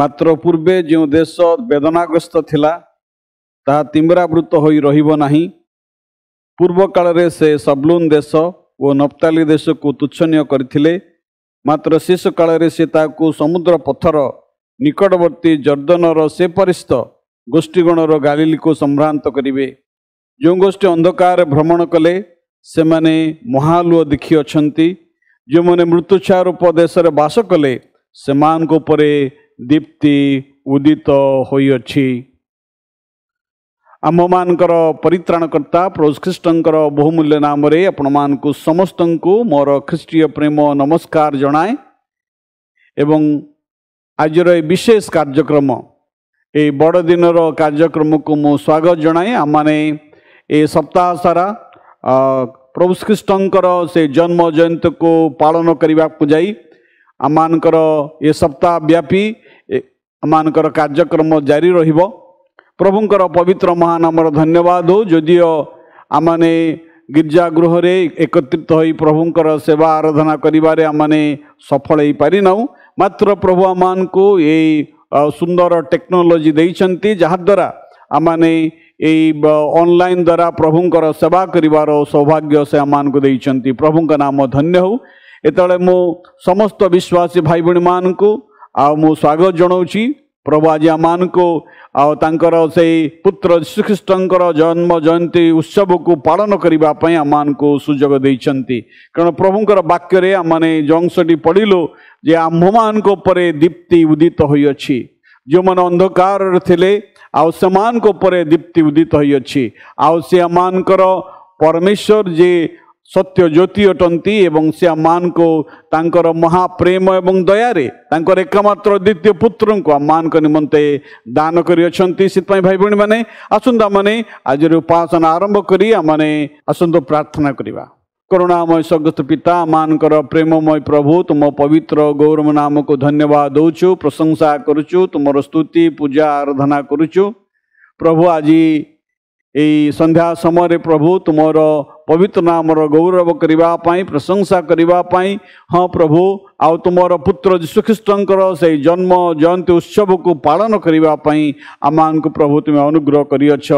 ମାତ୍ର ପୂର୍ବେ ଯେଉଁ ଦେଶ ବେଦନାଗ୍ରସ୍ତ ଥିଲା ତାହା ତିମ୍ବରାବୃତ ହୋଇ ରହିବ ନାହିଁ ପୂର୍ବ କାଳରେ ସେ ସବ୍ଲୁନ୍ ଦେଶ ଓ ନପ୍ତାଲି ଦେଶକୁ ତୁଚ୍ଛନୀୟ କରିଥିଲେ ମାତ୍ର ଶେଷ କାଳରେ ସେ ତାହାକୁ ସମୁଦ୍ର ପଥର ନିକଟବର୍ତ୍ତୀ ଜର୍ଦ୍ଦନର ସେ ପରିସ୍ଥ ଗୋଷ୍ଠୀଗଣର ଗାଲିଲିକୁ ସମ୍ଭ୍ରାନ୍ତ କରିବେ ଯେଉଁ ଗୋଷ୍ଠୀ ଅନ୍ଧକାରରେ ଭ୍ରମଣ କଲେ ସେମାନେ ମହାଲୁଅ ଦେଖି ଅଛନ୍ତି ଯେଉଁମାନେ ମୃତ୍ୟୁଛା ରୂପ ଦେଶରେ ବାସ କଲେ ସେମାନଙ୍କ ଉପରେ दीप्ति उदित हो आम मानकर परित्राणकर्ता प्रभुकृष्णकर बहुमूल्य नाम मान समस्त मोर ख्रीय प्रेम नमस्कार जनाए एवं आज विशेष कार्यक्रम ए दिन कार्यक्रम को मु स्वागत जनाए आम मैंने सप्ताह सारा प्रभु श्रीकृष्णकर से जन्म जयंती को पालन करने को जा आम मानकर सप्ताह व्यापी ମାନଙ୍କର କାର୍ଯ୍ୟକ୍ରମ ଜାରି ରହିବ ପ୍ରଭୁଙ୍କର ପବିତ୍ର ମହାନାମର ଧନ୍ୟବାଦ ହଉ ଯଦିଓ ଆମମାନେ ଗୀର୍ଜା ଗୃହରେ ଏକତ୍ରିତ ହୋଇ ପ୍ରଭୁଙ୍କର ସେବା ଆରାଧନା କରିବାରେ ଆମମାନେ ସଫଳ ହେଇପାରିନାହୁଁ ମାତ୍ର ପ୍ରଭୁ ଆମମାନଙ୍କୁ ଏଇ ସୁନ୍ଦର ଟେକ୍ନୋଲୋଜି ଦେଇଛନ୍ତି ଯାହାଦ୍ୱାରା ଆମମାନେ ଏଇ ଅନଲାଇନ୍ ଦ୍ୱାରା ପ୍ରଭୁଙ୍କର ସେବା କରିବାର ସୌଭାଗ୍ୟ ସେ ଆମମାନଙ୍କୁ ଦେଇଛନ୍ତି ପ୍ରଭୁଙ୍କ ନାମ ଧନ୍ୟ ହଉ ଯେତେବେଳେ ମୁଁ ସମସ୍ତ ବିଶ୍ୱାସୀ ଭାଇ ଭଉଣୀମାନଙ୍କୁ ଆଉ ମୁଁ ସ୍ୱାଗତ ଯାଉଛି ପ୍ରଭୁ ଆଜି ଆମମାନଙ୍କୁ ଆଉ ତାଙ୍କର ସେଇ ପୁତ୍ର ଶ୍ରୀଖ୍ରୀଷ୍ଟଙ୍କର ଜନ୍ମ ଜୟନ୍ତୀ ଉତ୍ସବକୁ ପାଳନ କରିବା ପାଇଁ ଆମମାନଙ୍କୁ ସୁଯୋଗ ଦେଇଛନ୍ତି କାରଣ ପ୍ରଭୁଙ୍କର ବାକ୍ୟରେ ଆମମାନେ ଜଂଶଟି ପଢ଼ିଲୁ ଯେ ଆମ୍ଭମାନଙ୍କ ଉପରେ ଦୀପ୍ତି ଉଦିତ ହୋଇଅଛି ଯେଉଁମାନେ ଅନ୍ଧକାରରେ ଥିଲେ ଆଉ ସେମାନଙ୍କ ଉପରେ ଦୀପ୍ତି ଉଦିତ ହୋଇଅଛି ଆଉ ସେମାନଙ୍କର ପରମେଶ୍ୱର ଯେ ସତ୍ୟ ଜ୍ୟୋତି ଅଟନ୍ତି ଏବଂ ସେ ଆମମାନଙ୍କୁ ତାଙ୍କର ମହାପ୍ରେମ ଏବଂ ଦୟାରେ ତାଙ୍କର ଏକମାତ୍ର ଦ୍ୱିତୀୟ ପୁତ୍ରଙ୍କୁ ଆମମାନଙ୍କ ନିମନ୍ତେ ଦାନ କରିଅଛନ୍ତି ସେଥିପାଇଁ ଭାଇ ଭଉଣୀମାନେ ଆସନ୍ତୁ ଆମମାନେ ଆଜିର ଉପାସନା ଆରମ୍ଭ କରି ଆମମାନେ ଆସନ୍ତୁ ପ୍ରାର୍ଥନା କରିବା କରୁଣାମୟ ସ୍ୱର୍ଗତ ପିତା ଆମମାନଙ୍କର ପ୍ରେମମୟ ପ୍ରଭୁ ତୁମ ପବିତ୍ର ଗୌରମ ନାମକୁ ଧନ୍ୟବାଦ ଦେଉଛୁ ପ୍ରଶଂସା କରୁଛୁ ତୁମର ସ୍ତୁତି ପୂଜା ଆରାଧନା କରୁଛୁ ପ୍ରଭୁ ଆଜି এই সন্ধ্যা সময়ে প্রভু তোমার পবিত্র নামর গৌরব করা প্রশংসা করা হ্যাঁ প্রভু আউ তোমার পুত্র যীশুখ্রিস্টঙ্কর সেই জন্ম জয়ন্তী উৎসবক পালন করা আমি প্রভু তুমি অনুগ্রহ করিଅছ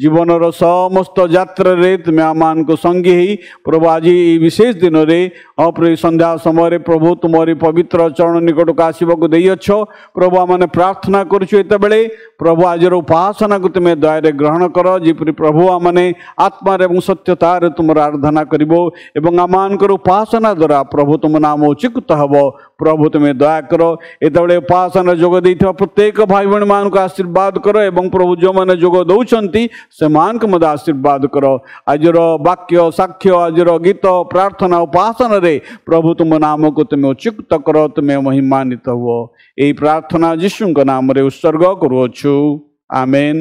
जीवन रस्त जात्रे तुम्हें आम मान संगी ही प्रभु आज विशेष दिन में संध्या समय प्रभु तुम्हारी पवित्र चरण निकट को आसवाक देअछ प्रभु आम प्रार्थना करते प्रभु आज उपासना को तुम दया ग्रहण कर जीपरी प्रभु आम आत्मार और सत्यतार तुम आराधना कर उपासना द्वारा प्रभु तुम नाम उचीकृत हो प्रभु तुम्हें दया कर ये उपासना जोग दे प्रत्येक भाई भाई मान आशीर्वाद कर प्रभु जो मैंने जोग दौर ସେମାନଙ୍କ ମଧ୍ୟ ଆଶୀର୍ବାଦ କର ଆଜିର ବାକ୍ୟ ସାକ୍ଷ୍ୟ ଆଜିର ଗୀତ ପ୍ରାର୍ଥନା ଉପାସନାରେ ପ୍ରଭୁ ତୁମ ନାମକୁ ତୁମେ ଉଚ୍ଚୁକ୍ତ କର ତୁମେ ମହିମାନିତ ହୁଅ ଏହି ପ୍ରାର୍ଥନା ଯୀଶୁଙ୍କ ନାମରେ ଉତ୍ସର୍ଗ କରୁଅଛୁ ଆମେନ୍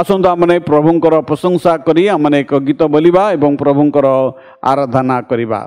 ଆସନ୍ତୁ ଆମେ ପ୍ରଭୁଙ୍କର ପ୍ରଶଂସା କରି ଆମେ ଏକ ଗୀତ ବୋଲିବା ଏବଂ ପ୍ରଭୁଙ୍କର ଆରାଧନା କରିବା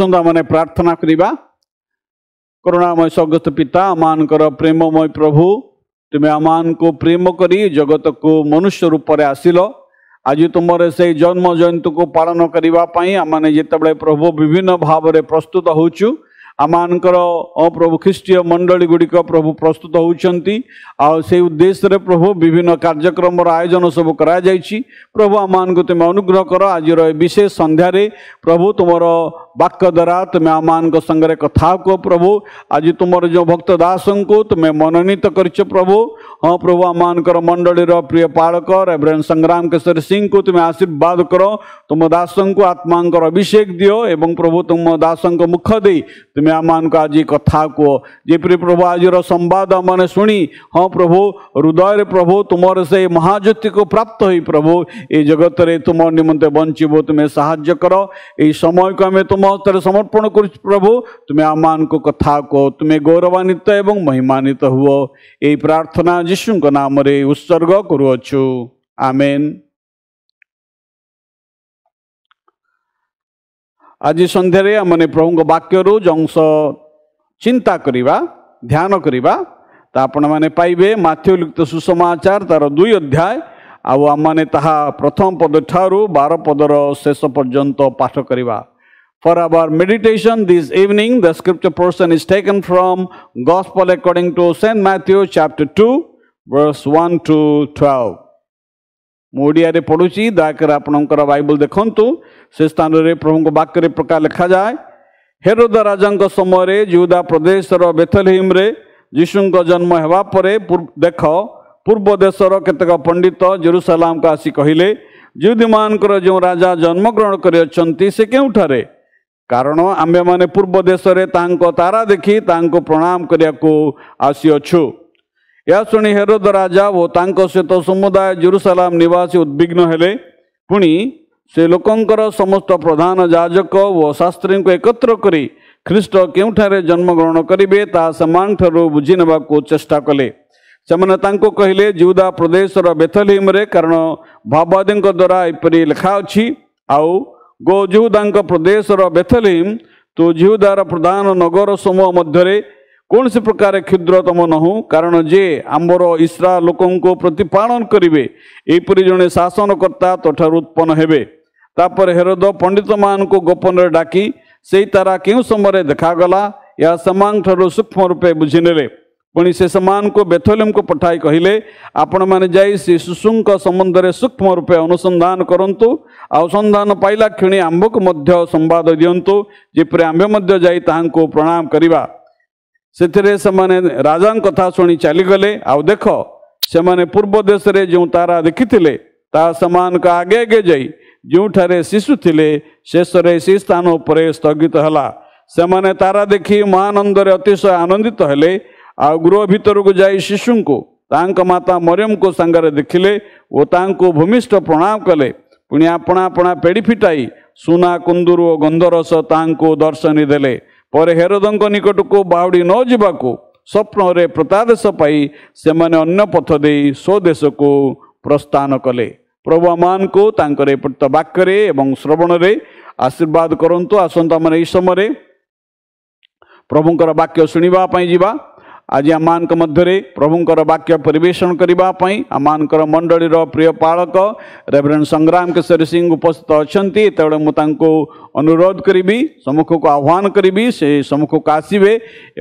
ଆସନ୍ତୁ ଆମମାନେ ପ୍ରାର୍ଥନା କରିବା କରୁଣାମୟ ସ୍ୱର୍ଗତ ପିତା ଆମମାନଙ୍କର ପ୍ରେମମୟ ପ୍ରଭୁ ତୁମେ ଆମମାନଙ୍କୁ ପ୍ରେମ କରି ଜଗତକୁ ମନୁଷ୍ୟ ରୂପରେ ଆସିଲ ଆଜି ତୁମର ସେଇ ଜନ୍ମ ଜୟନ୍ତୁକୁ ପାଳନ କରିବା ପାଇଁ ଆମମାନେ ଯେତେବେଳେ ପ୍ରଭୁ ବିଭିନ୍ନ ଭାବରେ ପ୍ରସ୍ତୁତ ହେଉଛୁ आम प्रभु ख्रीय मंडली गुड़िक प्रभु प्रस्तुत होती आई प्रभु विभिन्न कार्यक्रम आयोजन सब कर प्रभु आम मानक तुम अनुग्रह कर आज विशेष सन्धार प्रभु तुम वाक्य द्वारा तुम आम संगे कथा प्रभु आज तुम जो भक्त दास को तुम मनोनीत कर प्रभु हाँ प्रभु मान करो मंडली प्रिय पालक रेवरेंड संग्राम केशर सिंह को तुम आशीर्वाद करो तुम दास को आत्मा अभिषेक दियो एवं प्रभु तुम दासों मुख दे तुम्हें आमान को आज कथा कह जेपरी प्रभु आज संवाद मैंने शुणी हाँ प्रभु हृदय प्रभु तुमर से महाज्योति को प्राप्त हो प्रभु ये जगत में तुम निमंते बंचब तुम्हें साहाଯ୍य कर ये समय को आम तुम हस्तर समर्पण कर प्रभु तुम्हें आम को कथा कह तुम्हें गौरवान्वित महिमान्वित हुओ यही प्रार्थना ଯୀଶୁଙ୍କ ନାମରେ ଉତ୍ସର୍ଗ କରୁଅଛୁ ଆମେନ୍ ଆଜି ସନ୍ଧ୍ୟାରେ ଆମମାନେ ପ୍ରଭୁଙ୍କ ବାକ୍ୟରୁ ଯଂଶ ଚିନ୍ତା କରିବା ଧ୍ୟାନ କରିବା ତ ଆପଣମାନେ ପାଇବେ ମାଥ୍ୟ ଲିଖିତ ସୁସମାଚାର ତା'ର ଦୁଇ ଅଧ୍ୟାୟ ଆଉ ଆମମାନେ ତାହା ପ୍ରଥମ ପଦଠାରୁ ବାର ପଦର ଶେଷ ପର୍ଯ୍ୟନ୍ତ ପାଠ କରିବା For our meditation this evening, the scripture portion is taken from Gospel according to St. Matthew chapter 2, verse 1 to 12 ମୁଁ ଓଡ଼ିଆରେ ପଢ଼ୁଛି ଦୟାକରି ଆପଣଙ୍କର ବାଇବଲ ଦେଖନ୍ତୁ ସେ ସ୍ଥାନରେ ପ୍ରଭୁଙ୍କ ବାକ୍ୟରେ ପ୍ରକାର ଲେଖାଯାଏ ହେରୋଦ ରାଜାଙ୍କ ସମୟରେ ଜିଉଦା ପ୍ରଦେଶର ବେଥଲହିମ୍ରେ ଯୀଶୁଙ୍କ ଜନ୍ମ ହେବା ପରେ ଦେଖ ପୂର୍ବ ଦେଶର କେତେକ ପଣ୍ଡିତ ଜେରୁସାଲାମକୁ ଆସି କହିଲେ ଜିଉଦୀମାନଙ୍କର ଯେଉଁ ରାଜା ଜନ୍ମଗ୍ରହଣ କରିଅଛନ୍ତି ସେ କେଉଁଠାରେ କାରଣ ଆମ୍ଭେମାନେ ପୂର୍ବ ଦେଶରେ ତାଙ୍କ ତାରା ଦେଖି ତାଙ୍କୁ ପ୍ରଣାମ କରିବାକୁ ଆସିଅଛୁ यह शुणी हेरद राजा वो सहित समुदाय जेरूसलाम निवासी उद्विग्न पुणी से लोकंर समस्त प्रधान जाजक व शास्त्री को एकत्र करी ख्रीष्ट के जन्मग्रहण करे ठू बुझे चेष्टा कले से कहले जीवदा प्रदेश बेथलीम कारण भाववादी द्वारा यहपरी लिखा अच्छी आउ गोजुदा प्रदेश बेथलीम तो जीवदार प्रधान नगर समूह मध्य कौन से प्रकार क्षुद्रतम नह कारण जे आमर ईसरा लोक को पालन करे यहपर जो शासनकर्ता तथा तो उत्पन्न होपर हेरद पंडित मान को गोपन डाकी से तारा के समय देखागला यह सामान सूक्ष्म रूपे बुझीने पुणी से सामान को बेथोलम को पठाई कहले आपण मैंने जा शिशु संबंध में सूक्ष्म रूपे अनुसंधान करतु अनुसंधान पाइला क्षणी आंब को मध्य संवाद दिंतु जीपर आम्भे जा प्रणाम करवा ସେଥିରେ ସେମାନେ ରାଜାଙ୍କ କଥା ଶୁଣି ଚାଲିଗଲେ ଆଉ ଦେଖ ସେମାନେ ପୂର୍ବ ଦେଶରେ ଯେଉଁ ତାରା ଦେଖିଥିଲେ ତାହା ସେମାନଙ୍କ ଆଗେ ଆଗେ ଯାଇ ଯେଉଁଠାରେ ଶିଶୁ ଥିଲେ ଶେଷରେ ସେ ସ୍ଥାନ ଉପରେ ସ୍ଥଗିତ ହେଲା ସେମାନେ ତାରା ଦେଖି ମହାନନ୍ଦରେ ଅତିଶୟ ଆନନ୍ଦିତ ହେଲେ ଆଉ ଗୃହ ଭିତରକୁ ଯାଇ ଶିଶୁଙ୍କୁ ତାଙ୍କ ମାତା ମରିୟମଙ୍କୁ ସାଙ୍ଗରେ ଦେଖିଲେ ଓ ତାଙ୍କୁ ଭୂମିଷ୍ଠ ପ୍ରଣାମ କଲେ ପୁଣି ଆପଣା ଆପଣା ପେଡ଼ି ଫିଟାଇ ସୁନା କୁନ୍ଦୁରୁ ଓ ଗନ୍ଧରସ ତାଙ୍କୁ ଦର୍ଶନୀ ଦେଲେ ପରେ ହେରୋଦଙ୍କ ନିକଟକୁ ବାହୁଡ଼ି ନ ଯିବାକୁ ସ୍ୱପ୍ନରେ ପ୍ରତାଦେଶ ପାଇ ସେମାନେ ଅନ୍ୟ ପଥ ଦେଇ ସ୍ୱଦେଶକୁ ପ୍ରସ୍ଥାନ କଲେ ପ୍ରଭୁ ଆମମାନଙ୍କୁ ତାଙ୍କର ଏପଟ ବାକ୍ୟରେ ଏବଂ ଶ୍ରବଣରେ ଆଶୀର୍ବାଦ କରନ୍ତୁ ଆସନ୍ତୁ ଆମେ ଏହି ସମୟରେ ପ୍ରଭୁଙ୍କର ବାକ୍ୟ ଶୁଣିବା ପାଇଁ ଯିବା ଆଜି ଆମମାନଙ୍କ ମଧ୍ୟରେ ପ୍ରଭୁଙ୍କର ବାକ୍ୟ ପରିବେଷଣ କରିବା ପାଇଁ ଆମମାନଙ୍କର ମଣ୍ଡଳୀର ପ୍ରିୟ ପାଳକ ରେଭରେଣ୍ଡ ସଂଗ୍ରାମ କେଶରୀ ସିଂ ଉପସ୍ଥିତ ଅଛନ୍ତି ତେଣୁ ମୁଁ ତାଙ୍କୁ ଅନୁରୋଧ କରିବି ସମ୍ମୁଖକୁ ଆହ୍ୱାନ କରିବି ସେ ସମ୍ମୁଖକୁ ଆସିବେ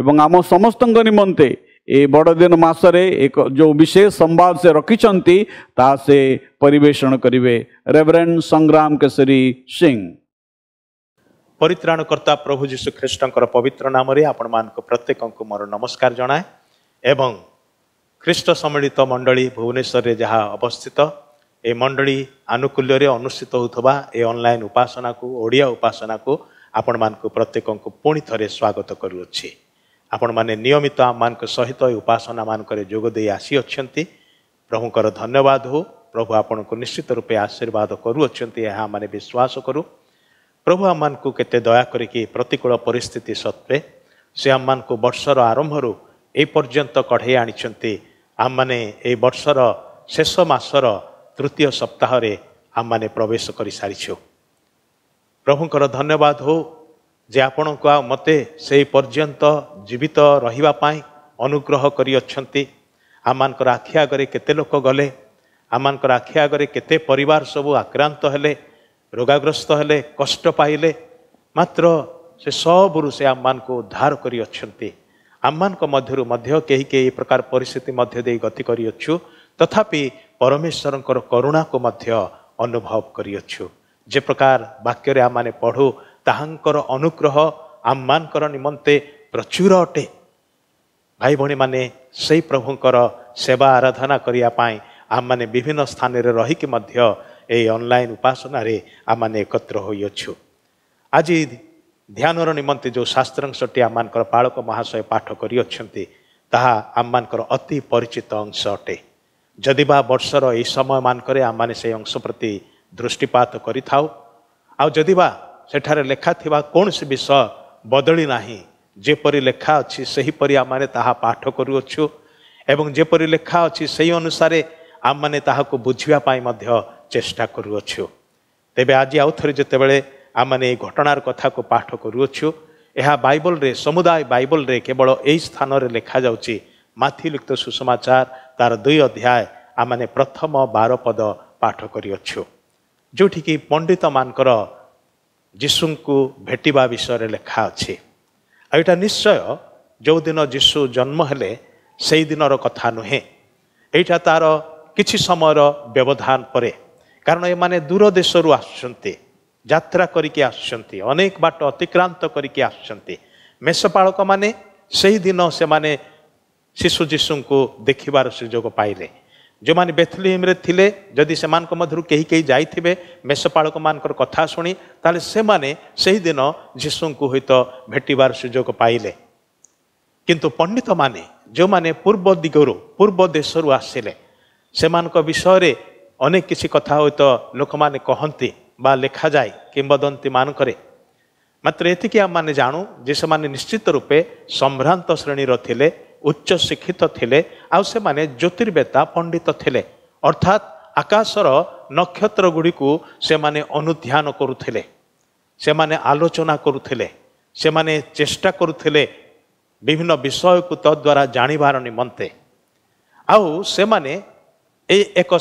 ଏବଂ ଆମ ସମସ୍ତଙ୍କ ନିମନ୍ତେ ଏ ବଡ଼ଦିନ ମାସରେ ଏକ ଯେଉଁ ବିଶେଷ ସମ୍ବାଦ ସେ ରଖିଛନ୍ତି ତାହା ସେ ପରିବେଷଣ କରିବେ ରେଭରେଣ୍ଡ ସଂଗ୍ରାମ କେଶରୀ ସିଂ ପରିତ୍ରାଣକର୍ତ୍ତା ପ୍ରଭୁ ଯୀଶୁ ଖ୍ରୀଷ୍ଟଙ୍କର ପବିତ୍ର ନାମରେ ଆପଣମାନଙ୍କୁ ପ୍ରତ୍ୟେକଙ୍କୁ ମୋର ନମସ୍କାର ଜଣାଏ ଏବଂ ଖ୍ରୀଷ୍ଟ ସମ୍ମିଳିତ ମଣ୍ଡଳୀ ଭୁବନେଶ୍ୱରରେ ଯାହା ଅବସ୍ଥିତ ଏ ମଣ୍ଡଳୀ ଆନୁକୂଲ୍ୟରେ ଅନୁଷ୍ଠିତ ହେଉଥିବା ଏ ଅନଲାଇନ୍ ଉପାସନାକୁ ଓଡ଼ିଆ ଉପାସନାକୁ ଆପଣମାନଙ୍କୁ ପ୍ରତ୍ୟେକଙ୍କୁ ପୁଣି ଥରେ ସ୍ୱାଗତ କରୁଅଛି ଆପଣମାନେ ନିୟମିତ ଆମମାନଙ୍କ ସହିତ ଏ ଉପାସନାମାନଙ୍କରେ ଯୋଗ ଦେଇ ଆସିଅଛନ୍ତି ପ୍ରଭୁଙ୍କର ଧନ୍ୟବାଦ ହେଉ ପ୍ରଭୁ ଆପଣଙ୍କୁ ନିଶ୍ଚିତ ରୂପେ ଆଶୀର୍ବାଦ କରୁଅଛନ୍ତି ଏହା ଆମେ ବିଶ୍ୱାସ କରୁ ପ୍ରଭୁ ଆମମାନଙ୍କୁ କେତେ ଦୟା କରିକି ପ୍ରତିକୂଳ ପରିସ୍ଥିତି ସତ୍ତ୍ୱେ ସେ ଆମମାନଙ୍କୁ ବର୍ଷର ଆରମ୍ଭରୁ ଏ ପର୍ଯ୍ୟନ୍ତ କଢ଼େଇ ଆଣିଛନ୍ତି ଆମମାନେ ଏହି ବର୍ଷର ଶେଷ ମାସର ତୃତୀୟ ସପ୍ତାହରେ ଆମମାନେ ପ୍ରବେଶ କରିସାରିଛୁ ପ୍ରଭୁଙ୍କର ଧନ୍ୟବାଦ ହେଉ ଯେ ଆପଣଙ୍କୁ ଆଉ ମୋତେ ସେଇ ପର୍ଯ୍ୟନ୍ତ ଜୀବିତ ରହିବା ପାଇଁ ଅନୁଗ୍ରହ କରିଅଛନ୍ତି ଆମମାନଙ୍କର ଆଖି ଆଗରେ କେତେ ଲୋକ ଗଲେ ଆମମାନଙ୍କର ଆଖି ଆଗରେ କେତେ ପରିବାର ସବୁ ଆକ୍ରାନ୍ତ ହେଲେ ରୋଗାଗ୍ରସ୍ତ ହେଲେ କଷ୍ଟ ପାଇଲେ ମାତ୍ର ସେ ସବୁରୁ ସେ ଆମମାନଙ୍କୁ ଉଦ୍ଧାର କରିଅଛନ୍ତି ଆମମାନଙ୍କ ମଧ୍ୟରୁ ମଧ୍ୟ କେହି କେହି ପ୍ରକାର ପରିସ୍ଥିତି ମଧ୍ୟ ଦେଇ ଗତି କରିଅଛୁ ତଥାପି ପରମେଶ୍ୱରଙ୍କର କରୁଣାକୁ ମଧ୍ୟ ଅନୁଭବ କରିଅଛୁ ଯେ ପ୍ରକାର ବାକ୍ୟରେ ଆମମାନେ ପଢ଼ୁ ତାହାଙ୍କର ଅନୁଗ୍ରହ ଆମମାନଙ୍କର ନିମନ୍ତେ ପ୍ରଚୁର ଅଟେ ଭାଇ ଭଉଣୀମାନେ ସେହି ପ୍ରଭୁଙ୍କର ସେବା ଆରାଧନା କରିବା ପାଇଁ ଆମମାନେ ବିଭିନ୍ନ ସ୍ଥାନରେ ରହିକି ମଧ୍ୟ ଏଇ ଅନଲାଇନ୍ ଉପାସନାରେ ଆମମାନେ ଏକତ୍ର ହୋଇଅଛୁ ଆଜି ଧ୍ୟାନର ନିମନ୍ତେ ଯେଉଁ ଶାସ୍ତ୍ରାଂଶଟି ଆମମାନଙ୍କର ପାଳକ ମହାଶୟ ପାଠ କରିଅଛନ୍ତି ତାହା ଆମମାନଙ୍କର ଅତି ପରିଚିତ ଅଂଶ ଅଟେ ଯଦି ବା ବର୍ଷର ଏହି ସମୟମାନଙ୍କରେ ଆମମାନେ ସେହି ଅଂଶ ପ୍ରତି ଦୃଷ୍ଟିପାତ କରିଥାଉ ଆଉ ଯଦି ବା ସେଠାରେ ଲେଖାଥିବା କୌଣସି ବିଷୟ ବଦଳି ନାହିଁ ଯେପରି ଲେଖା ଅଛି ସେହିପରି ଆମମାନେ ତାହା ପାଠ କରୁଅଛୁ ଏବଂ ଯେପରି ଲେଖା ଅଛି ସେହି ଅନୁସାରେ ଆମମାନେ ତାହାକୁ ବୁଝିବା ପାଇଁ ମଧ୍ୟ ଚେଷ୍ଟା କରୁଅଛୁ ତେବେ ଆଜି ଆଉ ଥରେ ଯେତେବେଳେ ଆମମାନେ ଏଇ ଘଟଣାର କଥାକୁ ପାଠ କରୁଅଛୁ ଏହା ବାଇବଲରେ ସମୁଦାୟ ବାଇବଲରେ କେବଳ ଏହି ସ୍ଥାନରେ ଲେଖାଯାଉଛି ମାଥିଲିପ୍ତ ସୁସମାଚାର ତା'ର ଦୁଇ ଅଧ୍ୟାୟ ଆମମାନେ ପ୍ରଥମ ବାର ପଦ ପାଠ କରିଅଛୁ ଯେଉଁଠିକି ପଣ୍ଡିତମାନଙ୍କର ଯୀଶୁଙ୍କୁ ଭେଟିବା ବିଷୟରେ ଲେଖା ଅଛି ଆଉ ଏଇଟା ନିଶ୍ଚୟ ଯେଉଁଦିନ ଯୀଶୁ ଜନ୍ମ ହେଲେ ସେଇଦିନର କଥା ନୁହେଁ ଏଇଟା ତା'ର କିଛି ସମୟର ବ୍ୟବଧାନ ପରେ କାରଣ ଏମାନେ ଦୂର ଦେଶରୁ ଆସୁଛନ୍ତି ଯାତ୍ରା କରିକି ଆସୁଛନ୍ତି ଅନେକ ବାଟ ଅତିକ୍ରାନ୍ତ କରିକି ଆସୁଛନ୍ତି ମେଷପାଳକମାନେ ସେହିଦିନ ସେମାନେ ଶିଶୁ ଯୀଶୁଙ୍କୁ ଦେଖିବାର ସୁଯୋଗ ପାଇଲେ ଯେଉଁମାନେ ବେଥଲିହିମ୍ରେ ଥିଲେ ଯଦି ସେମାନଙ୍କ ମଧ୍ୟରୁ କେହି କେହି ଯାଇଥିବେ ମେଷପାଳକମାନଙ୍କର କଥା ଶୁଣି ତାହେଲେ ସେମାନେ ସେହିଦିନ ଯୀଶୁଙ୍କୁ ହୁଏତ ଭେଟିବାର ସୁଯୋଗ ପାଇଲେ କିନ୍ତୁ ପଣ୍ଡିତମାନେ ଯେଉଁମାନେ ପୂର୍ବ ଦିଗରୁ ପୂର୍ବ ଦେଶରୁ ଆସିଲେ ସେମାନଙ୍କ ବିଷୟରେ ଅନେକ କିଛି କଥା ହୁଏତ ଲୋକମାନେ କହନ୍ତି ବା ଲେଖାଯାଏ କିମ୍ବଦନ୍ତୀମାନଙ୍କରେ ମାତ୍ର ଏତିକି ଆମମାନେ ଜାଣୁ ଯେ ସେମାନେ ନିଶ୍ଚିତ ରୂପେ ସମ୍ଭ୍ରାନ୍ତ ଶ୍ରେଣୀର ଥିଲେ ଉଚ୍ଚ ଶିକ୍ଷିତ ଥିଲେ ଆଉ ସେମାନେ ଜ୍ୟୋତିର୍ବେତା ପଣ୍ଡିତ ଥିଲେ ଅର୍ଥାତ୍ ଆକାଶର ନକ୍ଷତ୍ର ଗୁଡ଼ିକୁ ସେମାନେ ଅନୁଧ୍ୟାନ କରୁଥିଲେ ସେମାନେ ଆଲୋଚନା କରୁଥିଲେ ସେମାନେ ଚେଷ୍ଟା କରୁଥିଲେ ବିଭିନ୍ନ ବିଷୟକୁ ତଦ୍ୱାରା ଜାଣିବାର ନିମନ୍ତେ ଆଉ ସେମାନେ ଏଇ ଏକ